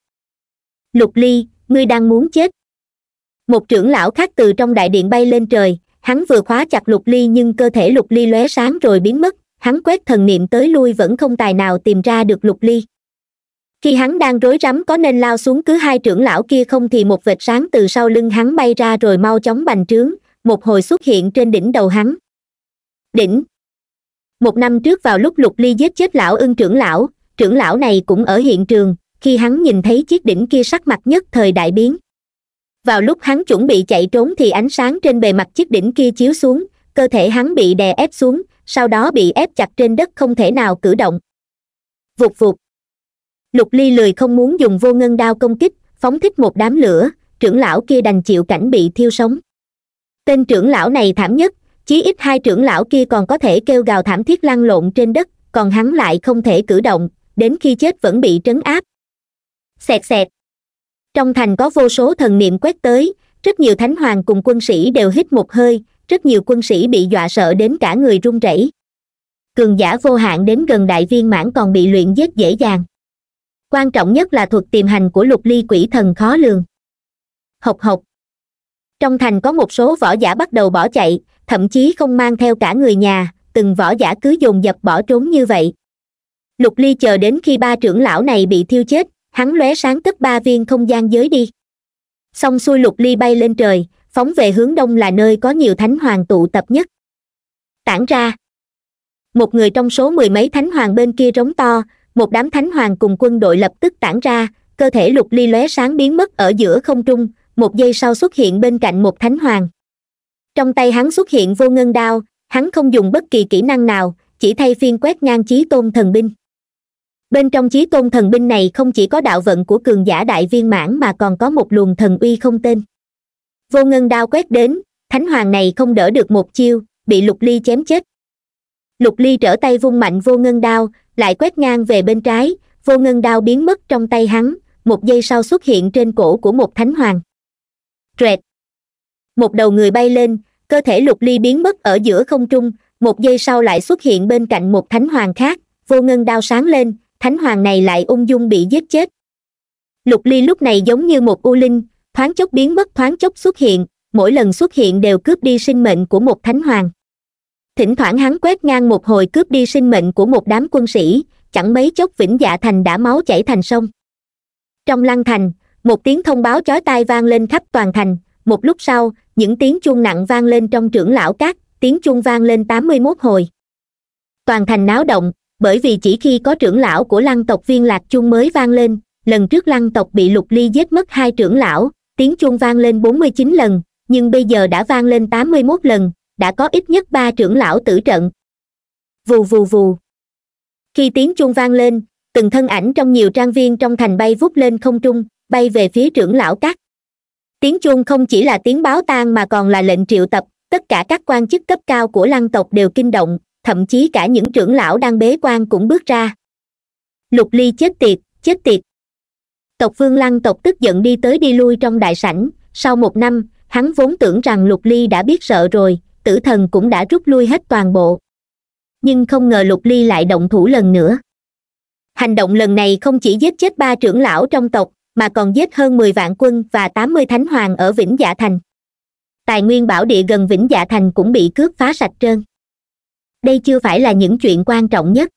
lục ly ngươi đang muốn chết một trưởng lão khác từ trong đại điện bay lên trời hắn vừa khóa chặt lục ly nhưng cơ thể lục ly lóe sáng rồi biến mất hắn quét thần niệm tới lui vẫn không tài nào tìm ra được lục ly khi hắn đang rối rắm có nên lao xuống cứ hai trưởng lão kia không thì một vệt sáng từ sau lưng hắn bay ra rồi mau chóng bành trướng một hồi xuất hiện trên đỉnh đầu hắn đỉnh một năm trước vào lúc lục ly giết chết lão ưng trưởng lão trưởng lão này cũng ở hiện trường khi hắn nhìn thấy chiếc đỉnh kia sắc mặt nhất thời đại biến vào lúc hắn chuẩn bị chạy trốn thì ánh sáng trên bề mặt chiếc đỉnh kia chiếu xuống cơ thể hắn bị đè ép xuống sau đó bị ép chặt trên đất không thể nào cử động vụt vụt lục ly lười không muốn dùng vô ngân đao công kích phóng thích một đám lửa trưởng lão kia đành chịu cảnh bị thiêu sống tên trưởng lão này thảm nhất chí ít hai trưởng lão kia còn có thể kêu gào thảm thiết lăn lộn trên đất còn hắn lại không thể cử động đến khi chết vẫn bị trấn áp xẹt xẹt trong thành có vô số thần niệm quét tới rất nhiều thánh hoàng cùng quân sĩ đều hít một hơi rất nhiều quân sĩ bị dọa sợ đến cả người run rẩy cường giả vô hạn đến gần đại viên mãn còn bị luyện giết dễ dàng quan trọng nhất là thuật tiềm hành của lục ly quỷ thần khó lường hộc hộc trong thành có một số võ giả bắt đầu bỏ chạy thậm chí không mang theo cả người nhà từng võ giả cứ dồn dập bỏ trốn như vậy lục ly chờ đến khi ba trưởng lão này bị thiêu chết hắn lóe sáng tức ba viên không gian giới đi xong xuôi lục ly bay lên trời phóng về hướng đông là nơi có nhiều thánh hoàng tụ tập nhất tản ra một người trong số mười mấy thánh hoàng bên kia rống to một đám thánh hoàng cùng quân đội lập tức tản ra cơ thể lục ly lóe sáng biến mất ở giữa không trung một giây sau xuất hiện bên cạnh một thánh hoàng trong tay hắn xuất hiện vô ngân đao hắn không dùng bất kỳ kỹ năng nào chỉ thay phiên quét ngang chí tôn thần binh bên trong chí tôn thần binh này không chỉ có đạo vận của cường giả đại viên mãn mà còn có một luồng thần uy không tên vô ngân đao quét đến thánh hoàng này không đỡ được một chiêu bị lục ly chém chết lục ly trở tay vung mạnh vô ngân đao lại quét ngang về bên trái vô ngân đao biến mất trong tay hắn một giây sau xuất hiện trên cổ của một thánh hoàng rệt một đầu người bay lên cơ thể lục ly biến mất ở giữa không trung một giây sau lại xuất hiện bên cạnh một thánh hoàng khác vô ngân đao sáng lên thánh hoàng này lại ung dung bị giết chết lục ly lúc này giống như một u linh thoáng chốc biến mất thoáng chốc xuất hiện mỗi lần xuất hiện đều cướp đi sinh mệnh của một thánh hoàng thỉnh thoảng hắn quét ngang một hồi cướp đi sinh mệnh của một đám quân sĩ chẳng mấy chốc vĩnh dạ thành đã máu chảy thành sông trong lăng thành một tiếng thông báo chói tai vang lên khắp toàn thành một lúc sau những tiếng chuông nặng vang lên trong trưởng lão cát tiếng chuông vang lên tám mươi mốt hồi toàn thành náo động bởi vì chỉ khi có trưởng lão của lăng tộc viên lạc chuông mới vang lên lần trước lăng tộc bị lục ly giết mất hai trưởng lão tiếng chuông vang lên bốn mươi chín lần nhưng bây giờ đã vang lên tám mươi mốt lần đã có ít nhất ba trưởng lão tử trận vù vù vù khi tiếng chuông vang lên từng thân ảnh trong nhiều trang viên trong thành bay vút lên không trung bay về phía trưởng lão các tiếng chuông không chỉ là tiếng báo tan mà còn là lệnh triệu tập tất cả các quan chức cấp cao của lăng tộc đều kinh động thậm chí cả những trưởng lão đang bế quan cũng bước ra lục ly chết tiệt chết tiệt tộc vương lăng tộc tức giận đi tới đi lui trong đại sảnh sau một năm hắn vốn tưởng rằng lục ly đã biết sợ rồi tử thần cũng đã rút lui hết toàn bộ nhưng không ngờ lục ly lại động thủ lần nữa hành động lần này không chỉ giết chết ba trưởng lão trong tộc mà còn giết hơn mười vạn quân và tám mươi thánh hoàng ở vĩnh dạ thành tài nguyên bảo địa gần vĩnh dạ thành cũng bị cướp phá sạch trơn đây chưa phải là những chuyện quan trọng nhất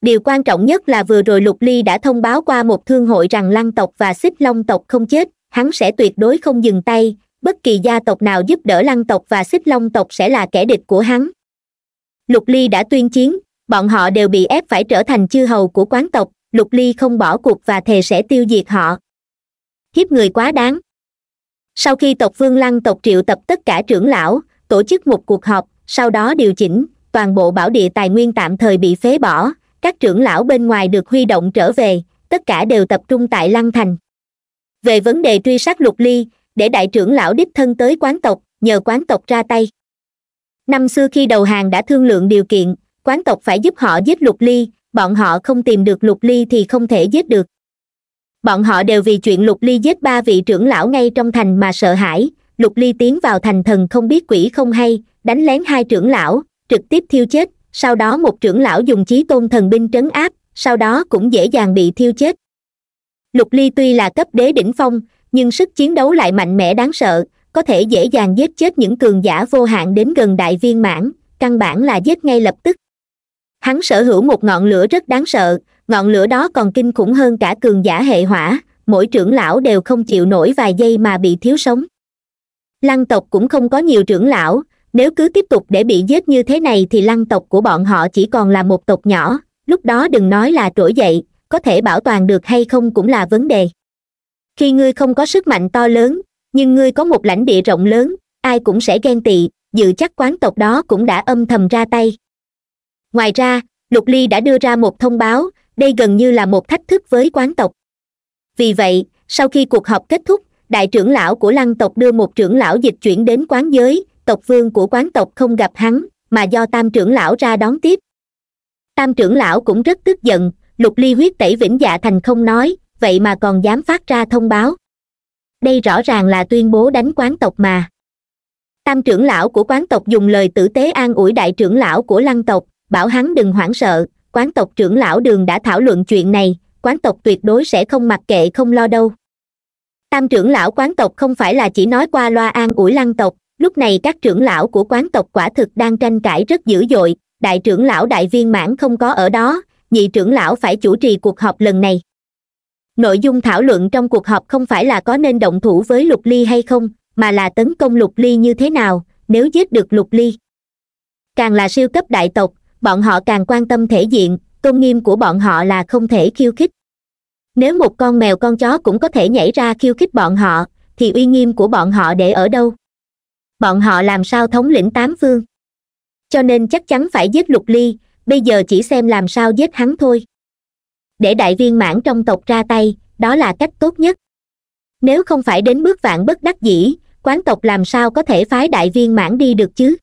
điều quan trọng nhất là vừa rồi lục ly đã thông báo qua một thương hội rằng lăng tộc và xích long tộc không chết hắn sẽ tuyệt đối không dừng tay bất kỳ gia tộc nào giúp đỡ lăng tộc và xích long tộc sẽ là kẻ địch của hắn lục ly đã tuyên chiến bọn họ đều bị ép phải trở thành chư hầu của quán tộc lục ly không bỏ cuộc và thề sẽ tiêu diệt họ hiếp người quá đáng sau khi tộc vương lăng tộc triệu tập tất cả trưởng lão tổ chức một cuộc họp sau đó điều chỉnh toàn bộ bảo địa tài nguyên tạm thời bị phế bỏ các trưởng lão bên ngoài được huy động trở về tất cả đều tập trung tại lăng thành về vấn đề truy sát lục ly để đại trưởng lão đích thân tới quán tộc nhờ quán tộc ra tay năm xưa khi đầu hàng đã thương lượng điều kiện quán tộc phải giúp họ giết lục ly bọn họ không tìm được lục ly thì không thể giết được bọn họ đều vì chuyện lục ly giết ba vị trưởng lão ngay trong thành mà sợ hãi lục ly tiến vào thành thần không biết quỷ không hay đánh lén hai trưởng lão trực tiếp thiêu chết sau đó một trưởng lão dùng chí tôn thần binh trấn áp sau đó cũng dễ dàng bị thiêu chết lục ly tuy là cấp đế đỉnh phong nhưng sức chiến đấu lại mạnh mẽ đáng sợ có thể dễ dàng giết chết những cường giả vô hạn đến gần đại viên mãn căn bản là giết ngay lập tức hắn sở hữu một ngọn lửa rất đáng sợ ngọn lửa đó còn kinh khủng hơn cả cường giả hệ hỏa mỗi trưởng lão đều không chịu nổi vài giây mà bị thiếu sống lăng tộc cũng không có nhiều trưởng lão nếu cứ tiếp tục để bị giết như thế này thì lăng tộc của bọn họ chỉ còn là một tộc nhỏ lúc đó đừng nói là trỗi dậy có thể bảo toàn được hay không cũng là vấn đề khi ngươi không có sức mạnh to lớn nhưng ngươi có một lãnh địa rộng lớn ai cũng sẽ ghen tị dự chắc quán tộc đó cũng đã âm thầm ra tay ngoài ra lục ly đã đưa ra một thông báo đây gần như là một thách thức với quán tộc vì vậy sau khi cuộc họp kết thúc đại trưởng lão của lăng tộc đưa một trưởng lão dịch chuyển đến quán giới tộc vương của quán tộc không gặp hắn mà do tam trưởng lão ra đón tiếp tam trưởng lão cũng rất tức giận lục ly huyết tẩy vĩnh dạ thành không nói vậy mà còn dám phát ra thông báo đây rõ ràng là tuyên bố đánh quán tộc mà tam trưởng lão của quán tộc dùng lời tử tế an ủi đại trưởng lão của lăng tộc bảo hắn đừng hoảng sợ quán tộc trưởng lão đường đã thảo luận chuyện này quán tộc tuyệt đối sẽ không mặc kệ không lo đâu tam trưởng lão quán tộc không phải là chỉ nói qua loa an ủi lăng tộc lúc này các trưởng lão của quán tộc quả thực đang tranh cãi rất dữ dội đại trưởng lão đại viên mãn không có ở đó nhị trưởng lão phải chủ trì cuộc họp lần này nội dung thảo luận trong cuộc họp không phải là có nên động thủ với lục ly hay không mà là tấn công lục ly như thế nào nếu giết được lục ly càng là siêu cấp đại tộc bọn họ càng quan tâm thể diện tôn nghiêm của bọn họ là không thể khiêu khích nếu một con mèo con chó cũng có thể nhảy ra khiêu khích bọn họ thì uy nghiêm của bọn họ để ở đâu bọn họ làm sao thống lĩnh tám phương cho nên chắc chắn phải giết lục ly bây giờ chỉ xem làm sao giết hắn thôi để đại viên mãn trong tộc ra tay đó là cách tốt nhất nếu không phải đến bước vạn bất đắc dĩ quán tộc làm sao có thể phái đại viên mãn đi được chứ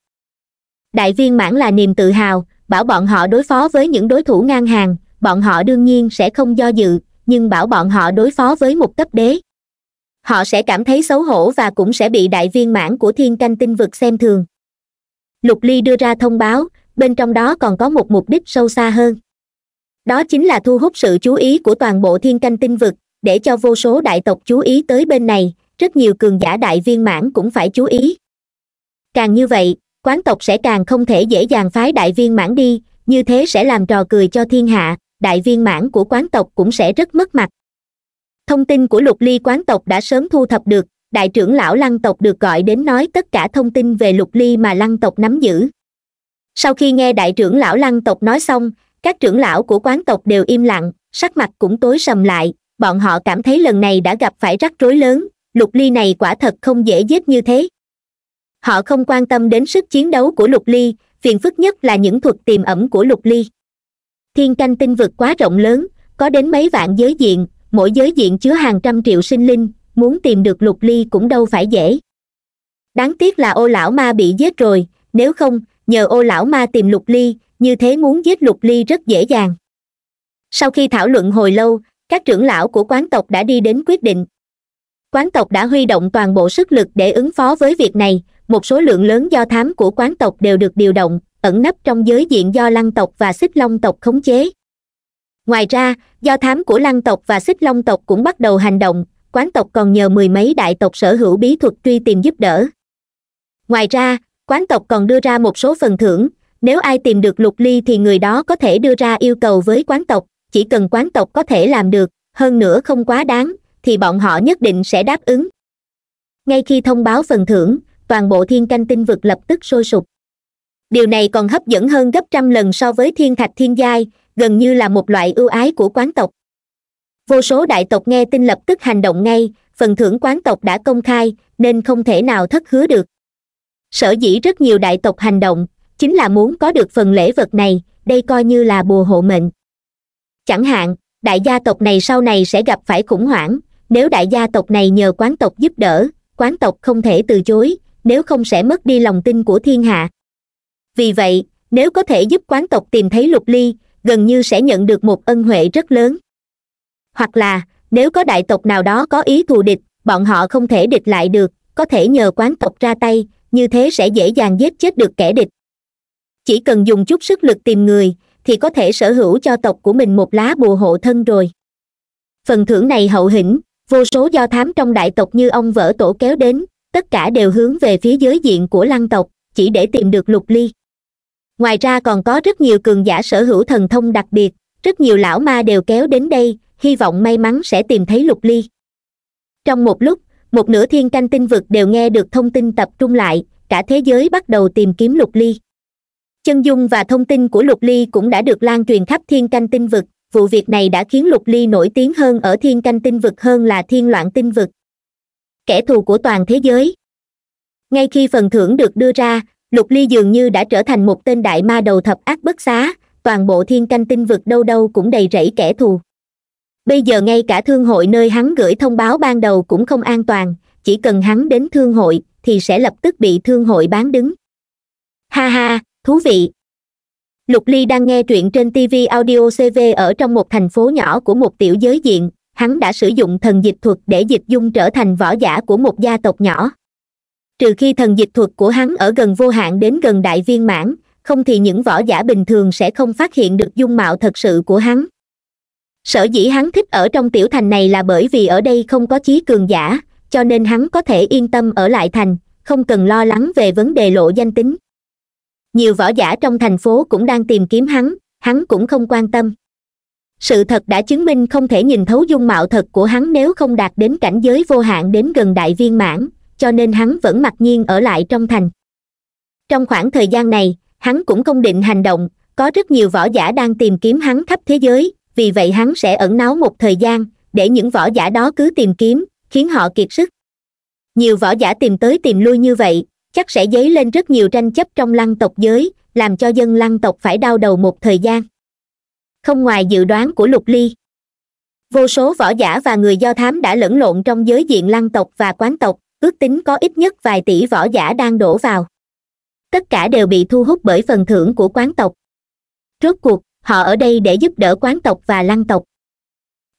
đại viên mãn là niềm tự hào bảo bọn họ đối phó với những đối thủ ngang hàng bọn họ đương nhiên sẽ không do dự nhưng bảo bọn họ đối phó với một cấp đế họ sẽ cảm thấy xấu hổ và cũng sẽ bị đại viên mãn của thiên canh tinh vực xem thường lục ly đưa ra thông báo bên trong đó còn có một mục đích sâu xa hơn đó chính là thu hút sự chú ý của toàn bộ thiên canh tinh vực để cho vô số đại tộc chú ý tới bên này rất nhiều cường giả đại viên mãn cũng phải chú ý càng như vậy quán tộc sẽ càng không thể dễ dàng phái đại viên mãn đi như thế sẽ làm trò cười cho thiên hạ đại viên mãn của quán tộc cũng sẽ rất mất mặt thông tin của lục ly quán tộc đã sớm thu thập được đại trưởng lão lăng tộc được gọi đến nói tất cả thông tin về lục ly mà lăng tộc nắm giữ sau khi nghe đại trưởng lão lăng tộc nói xong các trưởng lão của quán tộc đều im lặng sắc mặt cũng tối sầm lại bọn họ cảm thấy lần này đã gặp phải rắc rối lớn lục ly này quả thật không dễ giết như thế họ không quan tâm đến sức chiến đấu của lục ly phiền phức nhất là những thuật tiềm ẩn của lục ly thiên canh tinh vực quá rộng lớn có đến mấy vạn giới diện mỗi giới diện chứa hàng trăm triệu sinh linh muốn tìm được lục ly cũng đâu phải dễ đáng tiếc là ô lão ma bị giết rồi nếu không nhờ ô lão ma tìm lục ly như thế muốn giết lục ly rất dễ dàng sau khi thảo luận hồi lâu các trưởng lão của quán tộc đã đi đến quyết định quán tộc đã huy động toàn bộ sức lực để ứng phó với việc này một số lượng lớn do thám của quán tộc đều được điều động ẩn nấp trong giới diện do lăng tộc và xích long tộc khống chế ngoài ra do thám của lăng tộc và xích long tộc cũng bắt đầu hành động quán tộc còn nhờ mười mấy đại tộc sở hữu bí thuật truy tìm giúp đỡ ngoài ra quán tộc còn đưa ra một số phần thưởng nếu ai tìm được lục ly thì người đó có thể đưa ra yêu cầu với quán tộc chỉ cần quán tộc có thể làm được hơn nữa không quá đáng thì bọn họ nhất định sẽ đáp ứng ngay khi thông báo phần thưởng toàn bộ thiên canh tinh vực lập tức sôi sụp điều này còn hấp dẫn hơn gấp trăm lần so với thiên thạch thiên giai gần như là một loại ưu ái của quán tộc vô số đại tộc nghe tin lập tức hành động ngay phần thưởng quán tộc đã công khai nên không thể nào thất hứa được sở dĩ rất nhiều đại tộc hành động chính là muốn có được phần lễ vật này đây coi như là bùa hộ mệnh chẳng hạn đại gia tộc này sau này sẽ gặp phải khủng hoảng nếu đại gia tộc này nhờ quán tộc giúp đỡ quán tộc không thể từ chối nếu không sẽ mất đi lòng tin của thiên hạ vì vậy nếu có thể giúp quán tộc tìm thấy lục ly gần như sẽ nhận được một ân huệ rất lớn hoặc là nếu có đại tộc nào đó có ý thù địch bọn họ không thể địch lại được có thể nhờ quán tộc ra tay như thế sẽ dễ dàng giết chết được kẻ địch chỉ cần dùng chút sức lực tìm người thì có thể sở hữu cho tộc của mình một lá bùa hộ thân rồi phần thưởng này hậu hĩnh vô số do thám trong đại tộc như ông vỡ tổ kéo đến tất cả đều hướng về phía giới diện của lăng tộc chỉ để tìm được lục ly ngoài ra còn có rất nhiều cường giả sở hữu thần thông đặc biệt rất nhiều lão ma đều kéo đến đây hy vọng may mắn sẽ tìm thấy lục ly trong một lúc một nửa thiên canh tinh vực đều nghe được thông tin tập trung lại cả thế giới bắt đầu tìm kiếm lục ly chân dung và thông tin của lục ly cũng đã được lan truyền khắp thiên canh tinh vực vụ việc này đã khiến lục ly nổi tiếng hơn ở thiên canh tinh vực hơn là thiên loạn tinh vực kẻ thù của toàn thế giới ngay khi phần thưởng được đưa ra lục ly dường như đã trở thành một tên đại ma đầu thập ác bất xá toàn bộ thiên canh tinh vực đâu đâu cũng đầy rẫy kẻ thù bây giờ ngay cả thương hội nơi hắn gửi thông báo ban đầu cũng không an toàn chỉ cần hắn đến thương hội thì sẽ lập tức bị thương hội bán đứng ha ha thú vị lục ly đang nghe truyện trên tv audio cv ở trong một thành phố nhỏ của một tiểu giới diện hắn đã sử dụng thần dịch thuật để dịch dung trở thành võ giả của một gia tộc nhỏ trừ khi thần dịch thuật của hắn ở gần vô hạn đến gần đại viên mãn không thì những võ giả bình thường sẽ không phát hiện được dung mạo thật sự của hắn sở dĩ hắn thích ở trong tiểu thành này là bởi vì ở đây không có chí cường giả cho nên hắn có thể yên tâm ở lại thành không cần lo lắng về vấn đề lộ danh tính nhiều võ giả trong thành phố cũng đang tìm kiếm hắn hắn cũng không quan tâm sự thật đã chứng minh không thể nhìn thấu dung mạo thật của hắn nếu không đạt đến cảnh giới vô hạn đến gần đại viên mãn cho nên hắn vẫn mặc nhiên ở lại trong thành trong khoảng thời gian này hắn cũng không định hành động có rất nhiều võ giả đang tìm kiếm hắn khắp thế giới vì vậy hắn sẽ ẩn náu một thời gian để những võ giả đó cứ tìm kiếm khiến họ kiệt sức nhiều võ giả tìm tới tìm lui như vậy chắc sẽ dấy lên rất nhiều tranh chấp trong lăng tộc giới làm cho dân lăng tộc phải đau đầu một thời gian không ngoài dự đoán của lục ly vô số võ giả và người do thám đã lẫn lộn trong giới diện lăng tộc và quán tộc ước tính có ít nhất vài tỷ võ giả đang đổ vào tất cả đều bị thu hút bởi phần thưởng của quán tộc rốt cuộc họ ở đây để giúp đỡ quán tộc và lăng tộc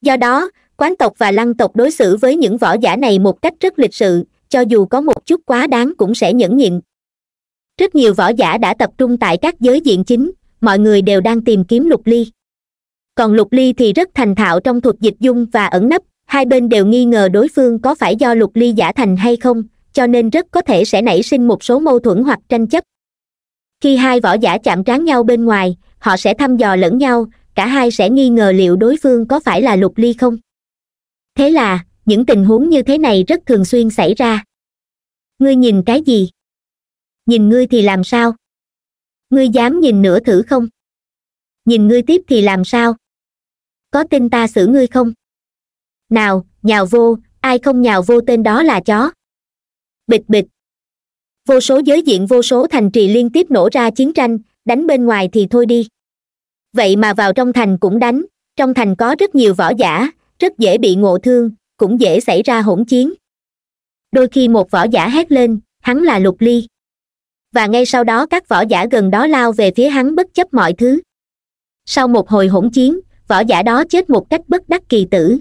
do đó quán tộc và lăng tộc đối xử với những võ giả này một cách rất lịch sự cho dù có một chút quá đáng cũng sẽ nhẫn nhịn rất nhiều võ giả đã tập trung tại các giới diện chính mọi người đều đang tìm kiếm lục ly còn lục ly thì rất thành thạo trong thuật dịch dung và ẩn nấp hai bên đều nghi ngờ đối phương có phải do lục ly giả thành hay không cho nên rất có thể sẽ nảy sinh một số mâu thuẫn hoặc tranh chấp khi hai võ giả chạm trán nhau bên ngoài họ sẽ thăm dò lẫn nhau cả hai sẽ nghi ngờ liệu đối phương có phải là lục ly không thế là những tình huống như thế này rất thường xuyên xảy ra ngươi nhìn cái gì nhìn ngươi thì làm sao ngươi dám nhìn nữa thử không nhìn ngươi tiếp thì làm sao có tin ta xử ngươi không nào nhào vô ai không nhào vô tên đó là chó bịch bịch vô số giới diện vô số thành trì liên tiếp nổ ra chiến tranh đánh bên ngoài thì thôi đi vậy mà vào trong thành cũng đánh trong thành có rất nhiều võ giả rất dễ bị ngộ thương cũng dễ xảy ra hỗn chiến đôi khi một võ giả hét lên hắn là lục ly và ngay sau đó các võ giả gần đó lao về phía hắn bất chấp mọi thứ sau một hồi hỗn chiến võ giả đó chết một cách bất đắc kỳ tử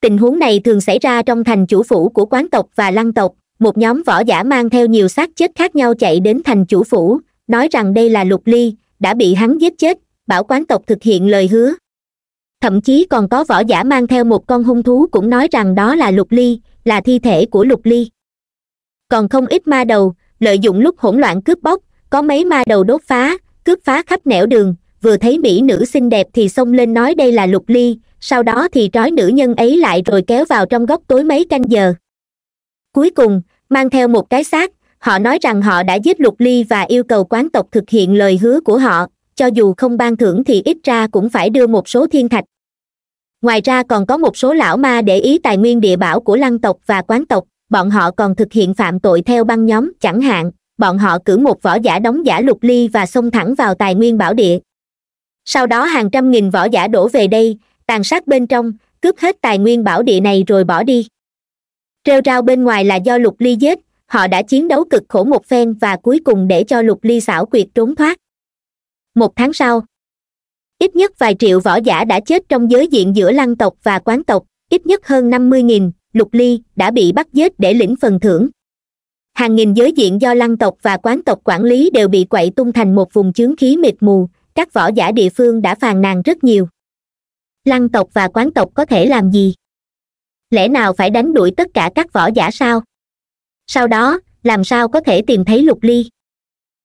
tình huống này thường xảy ra trong thành chủ phủ của quán tộc và lăng tộc một nhóm võ giả mang theo nhiều xác chết khác nhau chạy đến thành chủ phủ nói rằng đây là lục ly đã bị hắn giết chết bảo quán tộc thực hiện lời hứa thậm chí còn có võ giả mang theo một con hung thú cũng nói rằng đó là lục ly là thi thể của lục ly còn không ít ma đầu lợi dụng lúc hỗn loạn cướp bóc có mấy ma đầu đốt phá cướp phá khắp nẻo đường vừa thấy mỹ nữ xinh đẹp thì xông lên nói đây là lục ly sau đó thì trói nữ nhân ấy lại rồi kéo vào trong góc tối mấy canh giờ cuối cùng mang theo một cái xác họ nói rằng họ đã giết lục ly và yêu cầu quán tộc thực hiện lời hứa của họ cho dù không ban thưởng thì ít ra cũng phải đưa một số thiên thạch ngoài ra còn có một số lão ma để ý tài nguyên địa bảo của lăng tộc và quán tộc bọn họ còn thực hiện phạm tội theo băng nhóm chẳng hạn bọn họ cử một võ giả đóng giả lục ly và xông thẳng vào tài nguyên bảo địa sau đó hàng trăm nghìn võ giả đổ về đây tàn sát bên trong cướp hết tài nguyên bảo địa này rồi bỏ đi trêu rao bên ngoài là do lục ly giết họ đã chiến đấu cực khổ một phen và cuối cùng để cho lục ly xảo quyệt trốn thoát một tháng sau ít nhất vài triệu võ giả đã chết trong giới diện giữa lăng tộc và quán tộc ít nhất hơn năm mươi nghìn lục ly đã bị bắt giết để lĩnh phần thưởng hàng nghìn giới diện do lăng tộc và quán tộc quản lý đều bị quậy tung thành một vùng chướng khí mịt mù các võ giả địa phương đã phàn nàn rất nhiều lăng tộc và quán tộc có thể làm gì lẽ nào phải đánh đuổi tất cả các võ giả sao sau đó làm sao có thể tìm thấy lục ly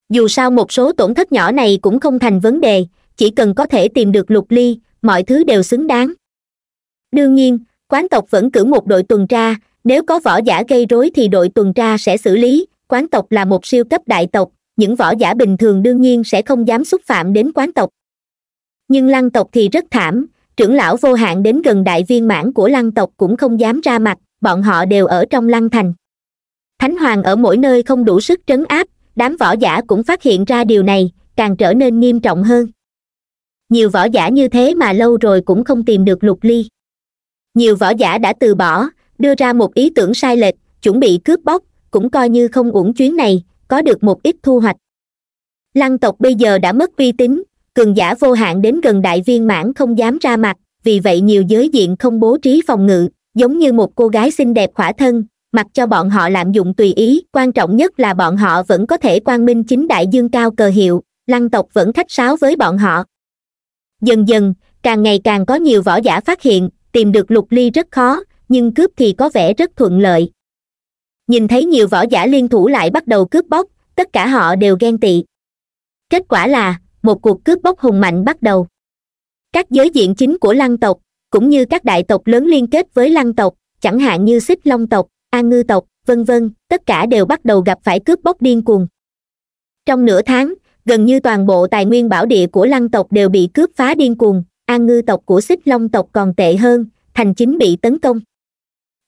dù sao một số tổn thất nhỏ này cũng không thành vấn đề chỉ cần có thể tìm được lục ly mọi thứ đều xứng đáng đương nhiên quán tộc vẫn cử một đội tuần tra nếu có võ giả gây rối thì đội tuần tra sẽ xử lý quán tộc là một siêu cấp đại tộc những võ giả bình thường đương nhiên sẽ không dám xúc phạm đến quán tộc nhưng lăng tộc thì rất thảm trưởng lão vô hạn đến gần đại viên mãn của lăng tộc cũng không dám ra mặt bọn họ đều ở trong lăng thành thánh hoàng ở mỗi nơi không đủ sức trấn áp đám võ giả cũng phát hiện ra điều này càng trở nên nghiêm trọng hơn nhiều võ giả như thế mà lâu rồi cũng không tìm được lục ly nhiều võ giả đã từ bỏ đưa ra một ý tưởng sai lệch chuẩn bị cướp bóc cũng coi như không uổng chuyến này có được một ít thu hoạch lăng tộc bây giờ đã mất uy tín cường giả vô hạn đến gần đại viên mãn không dám ra mặt vì vậy nhiều giới diện không bố trí phòng ngự giống như một cô gái xinh đẹp khỏa thân mặc cho bọn họ lạm dụng tùy ý quan trọng nhất là bọn họ vẫn có thể quang minh chính đại dương cao cờ hiệu lăng tộc vẫn khách sáo với bọn họ dần dần càng ngày càng có nhiều võ giả phát hiện tìm được lục ly rất khó nhưng cướp thì có vẻ rất thuận lợi nhìn thấy nhiều võ giả liên thủ lại bắt đầu cướp bóc tất cả họ đều ghen tị kết quả là một cuộc cướp bóc hùng mạnh bắt đầu các giới diện chính của lăng tộc cũng như các đại tộc lớn liên kết với lăng tộc chẳng hạn như xích long tộc an ngư tộc vân vân tất cả đều bắt đầu gặp phải cướp bóc điên cuồng trong nửa tháng gần như toàn bộ tài nguyên bảo địa của lăng tộc đều bị cướp phá điên cuồng an ngư tộc của xích long tộc còn tệ hơn thành chính bị tấn công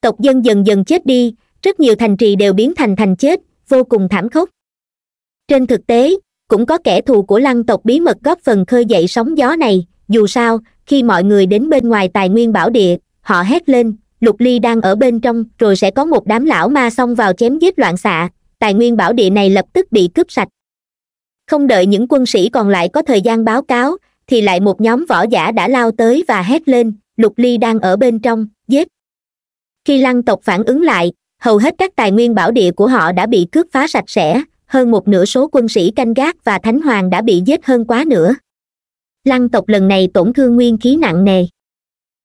tộc dân dần dần chết đi rất nhiều thành trì đều biến thành thành chết vô cùng thảm khốc trên thực tế cũng có kẻ thù của lăng tộc bí mật góp phần khơi dậy sóng gió này dù sao khi mọi người đến bên ngoài tài nguyên bảo địa họ hét lên lục ly đang ở bên trong rồi sẽ có một đám lão ma xông vào chém giết loạn xạ tài nguyên bảo địa này lập tức bị cướp sạch không đợi những quân sĩ còn lại có thời gian báo cáo thì lại một nhóm võ giả đã lao tới và hét lên lục ly đang ở bên trong giết khi lăng tộc phản ứng lại hầu hết các tài nguyên bảo địa của họ đã bị cướp phá sạch sẽ hơn một nửa số quân sĩ canh gác và thánh hoàng đã bị giết hơn quá nữa lăng tộc lần này tổn thương nguyên khí nặng nề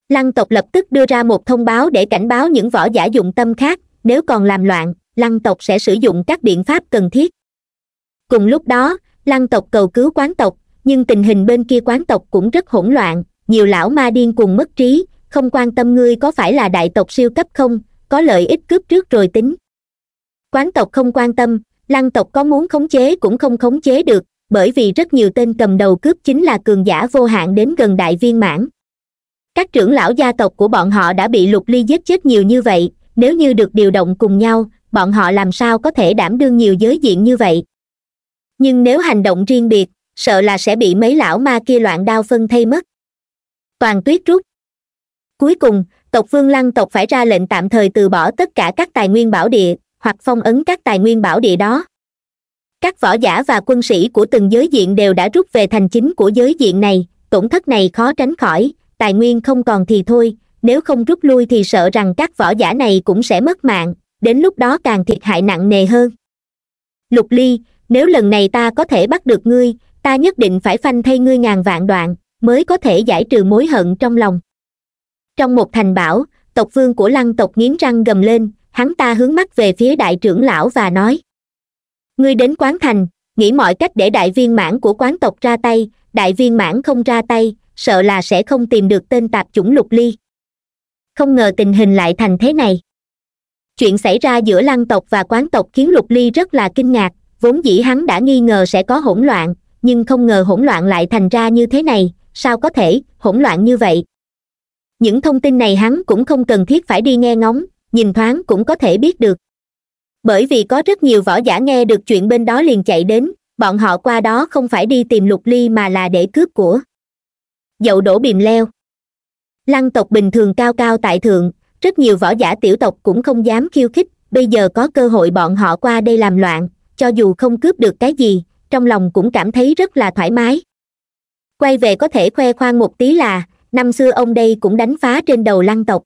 lăng tộc lập tức đưa ra một thông báo để cảnh báo những võ giả dụng tâm khác nếu còn làm loạn lăng tộc sẽ sử dụng các biện pháp cần thiết cùng lúc đó lăng tộc cầu cứu quán tộc nhưng tình hình bên kia quán tộc cũng rất hỗn loạn nhiều lão ma điên cùng mất trí không quan tâm ngươi có phải là đại tộc siêu cấp không có lợi ích cướp trước rồi tính quán tộc không quan tâm lăng tộc có muốn khống chế cũng không khống chế được bởi vì rất nhiều tên cầm đầu cướp chính là cường giả vô hạn đến gần đại viên mãn các trưởng lão gia tộc của bọn họ đã bị lục ly giết chết nhiều như vậy nếu như được điều động cùng nhau bọn họ làm sao có thể đảm đương nhiều giới diện như vậy nhưng nếu hành động riêng biệt sợ là sẽ bị mấy lão ma kia loạn đao phân thây mất toàn tuyết rút cuối cùng tộc vương lăng tộc phải ra lệnh tạm thời từ bỏ tất cả các tài nguyên bảo địa hoặc phong ấn các tài nguyên bảo địa đó các võ giả và quân sĩ của từng giới diện đều đã rút về thành chính của giới diện này tổn thất này khó tránh khỏi tài nguyên không còn thì thôi nếu không rút lui thì sợ rằng các võ giả này cũng sẽ mất mạng đến lúc đó càng thiệt hại nặng nề hơn lục ly nếu lần này ta có thể bắt được ngươi ta nhất định phải phanh thay ngươi ngàn vạn đoạn mới có thể giải trừ mối hận trong lòng trong một thành bảo tộc vương của lăng tộc nghiến răng gầm lên hắn ta hướng mắt về phía đại trưởng lão và nói ngươi đến quán thành nghĩ mọi cách để đại viên mãn của quán tộc ra tay đại viên mãn không ra tay sợ là sẽ không tìm được tên tạp chủng lục ly không ngờ tình hình lại thành thế này chuyện xảy ra giữa lăng tộc và quán tộc khiến lục ly rất là kinh ngạc vốn dĩ hắn đã nghi ngờ sẽ có hỗn loạn nhưng không ngờ hỗn loạn lại thành ra như thế này sao có thể hỗn loạn như vậy những thông tin này hắn cũng không cần thiết phải đi nghe ngóng nhìn thoáng cũng có thể biết được bởi vì có rất nhiều võ giả nghe được chuyện bên đó liền chạy đến bọn họ qua đó không phải đi tìm lục ly mà là để cướp của dậu đổ bìm leo lăng tộc bình thường cao cao tại thượng rất nhiều võ giả tiểu tộc cũng không dám khiêu khích bây giờ có cơ hội bọn họ qua đây làm loạn cho dù không cướp được cái gì trong lòng cũng cảm thấy rất là thoải mái quay về có thể khoe khoang một tí là năm xưa ông đây cũng đánh phá trên đầu lăng tộc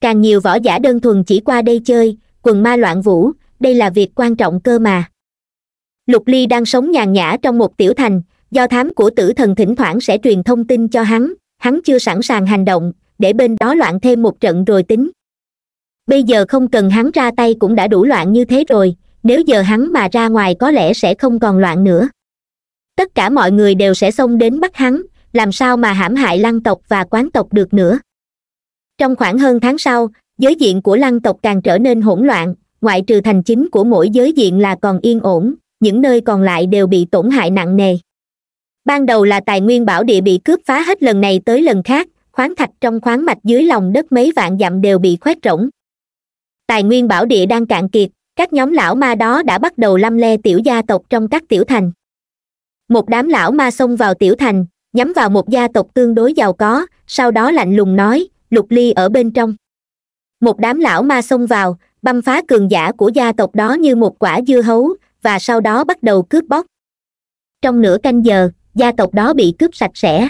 càng nhiều võ giả đơn thuần chỉ qua đây chơi quần ma loạn vũ đây là việc quan trọng cơ mà lục ly đang sống nhàn nhã trong một tiểu thành do thám của tử thần thỉnh thoảng sẽ truyền thông tin cho hắn hắn chưa sẵn sàng hành động để bên đó loạn thêm một trận rồi tính bây giờ không cần hắn ra tay cũng đã đủ loạn như thế rồi nếu giờ hắn mà ra ngoài có lẽ sẽ không còn loạn nữa tất cả mọi người đều sẽ xông đến bắt hắn làm sao mà hãm hại lăng tộc và quán tộc được nữa trong khoảng hơn tháng sau giới diện của lăng tộc càng trở nên hỗn loạn ngoại trừ thành chính của mỗi giới diện là còn yên ổn những nơi còn lại đều bị tổn hại nặng nề ban đầu là tài nguyên bảo địa bị cướp phá hết lần này tới lần khác khoáng thạch trong khoáng mạch dưới lòng đất mấy vạn dặm đều bị khoét rỗng tài nguyên bảo địa đang cạn kiệt các nhóm lão ma đó đã bắt đầu lăm le tiểu gia tộc trong các tiểu thành một đám lão ma xông vào tiểu thành nhắm vào một gia tộc tương đối giàu có sau đó lạnh lùng nói lục ly ở bên trong một đám lão ma xông vào băm phá cường giả của gia tộc đó như một quả dưa hấu và sau đó bắt đầu cướp bóc trong nửa canh giờ gia tộc đó bị cướp sạch sẽ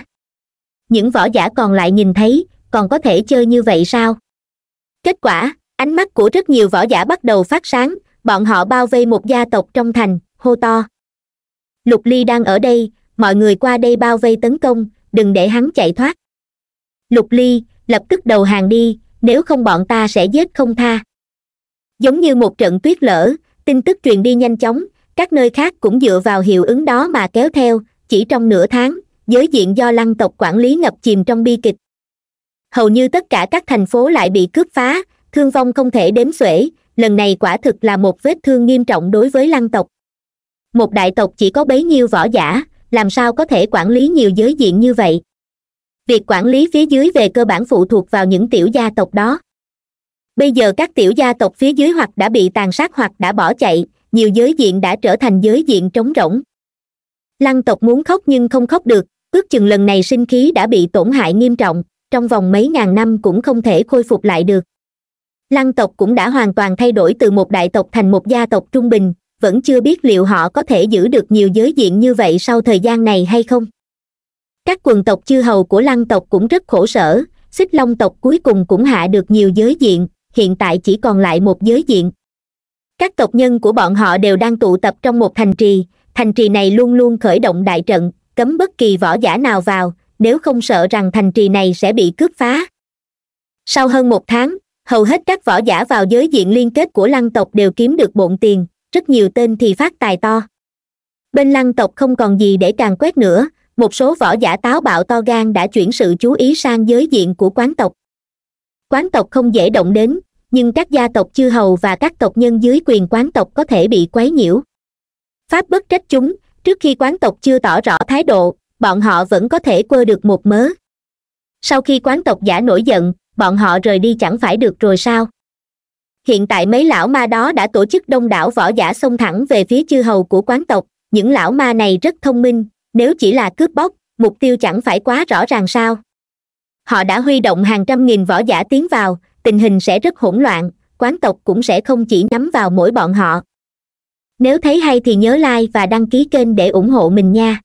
những võ giả còn lại nhìn thấy còn có thể chơi như vậy sao kết quả ánh mắt của rất nhiều võ giả bắt đầu phát sáng bọn họ bao vây một gia tộc trong thành hô to lục ly đang ở đây mọi người qua đây bao vây tấn công đừng để hắn chạy thoát lục ly lập tức đầu hàng đi nếu không bọn ta sẽ giết không tha giống như một trận tuyết lở tin tức truyền đi nhanh chóng các nơi khác cũng dựa vào hiệu ứng đó mà kéo theo chỉ trong nửa tháng giới diện do lăng tộc quản lý ngập chìm trong bi kịch hầu như tất cả các thành phố lại bị cướp phá thương vong không thể đếm xuể lần này quả thực là một vết thương nghiêm trọng đối với lăng tộc một đại tộc chỉ có bấy nhiêu võ giả làm sao có thể quản lý nhiều giới diện như vậy việc quản lý phía dưới về cơ bản phụ thuộc vào những tiểu gia tộc đó bây giờ các tiểu gia tộc phía dưới hoặc đã bị tàn sát hoặc đã bỏ chạy nhiều giới diện đã trở thành giới diện trống rỗng lăng tộc muốn khóc nhưng không khóc được ước chừng lần này sinh khí đã bị tổn hại nghiêm trọng trong vòng mấy ngàn năm cũng không thể khôi phục lại được lăng tộc cũng đã hoàn toàn thay đổi từ một đại tộc thành một gia tộc trung bình vẫn chưa biết liệu họ có thể giữ được nhiều giới diện như vậy sau thời gian này hay không các quần tộc chư hầu của lăng tộc cũng rất khổ sở xích long tộc cuối cùng cũng hạ được nhiều giới diện hiện tại chỉ còn lại một giới diện các tộc nhân của bọn họ đều đang tụ tập trong một thành trì thành trì này luôn luôn khởi động đại trận cấm bất kỳ võ giả nào vào nếu không sợ rằng thành trì này sẽ bị cướp phá sau hơn một tháng hầu hết các võ giả vào giới diện liên kết của lăng tộc đều kiếm được bộn tiền rất nhiều tên thì phát tài to bên lăng tộc không còn gì để càng quét nữa một số võ giả táo bạo to gan đã chuyển sự chú ý sang giới diện của quán tộc quán tộc không dễ động đến nhưng các gia tộc chư hầu và các tộc nhân dưới quyền quán tộc có thể bị quấy nhiễu pháp bất trách chúng trước khi quán tộc chưa tỏ rõ thái độ bọn họ vẫn có thể quơ được một mớ sau khi quán tộc giả nổi giận bọn họ rời đi chẳng phải được rồi sao hiện tại mấy lão ma đó đã tổ chức đông đảo võ giả xông thẳng về phía chư hầu của quán tộc những lão ma này rất thông minh nếu chỉ là cướp bóc mục tiêu chẳng phải quá rõ ràng sao họ đã huy động hàng trăm nghìn võ giả tiến vào tình hình sẽ rất hỗn loạn quán tộc cũng sẽ không chỉ nhắm vào mỗi bọn họ nếu thấy hay thì nhớ like và đăng ký kênh để ủng hộ mình nha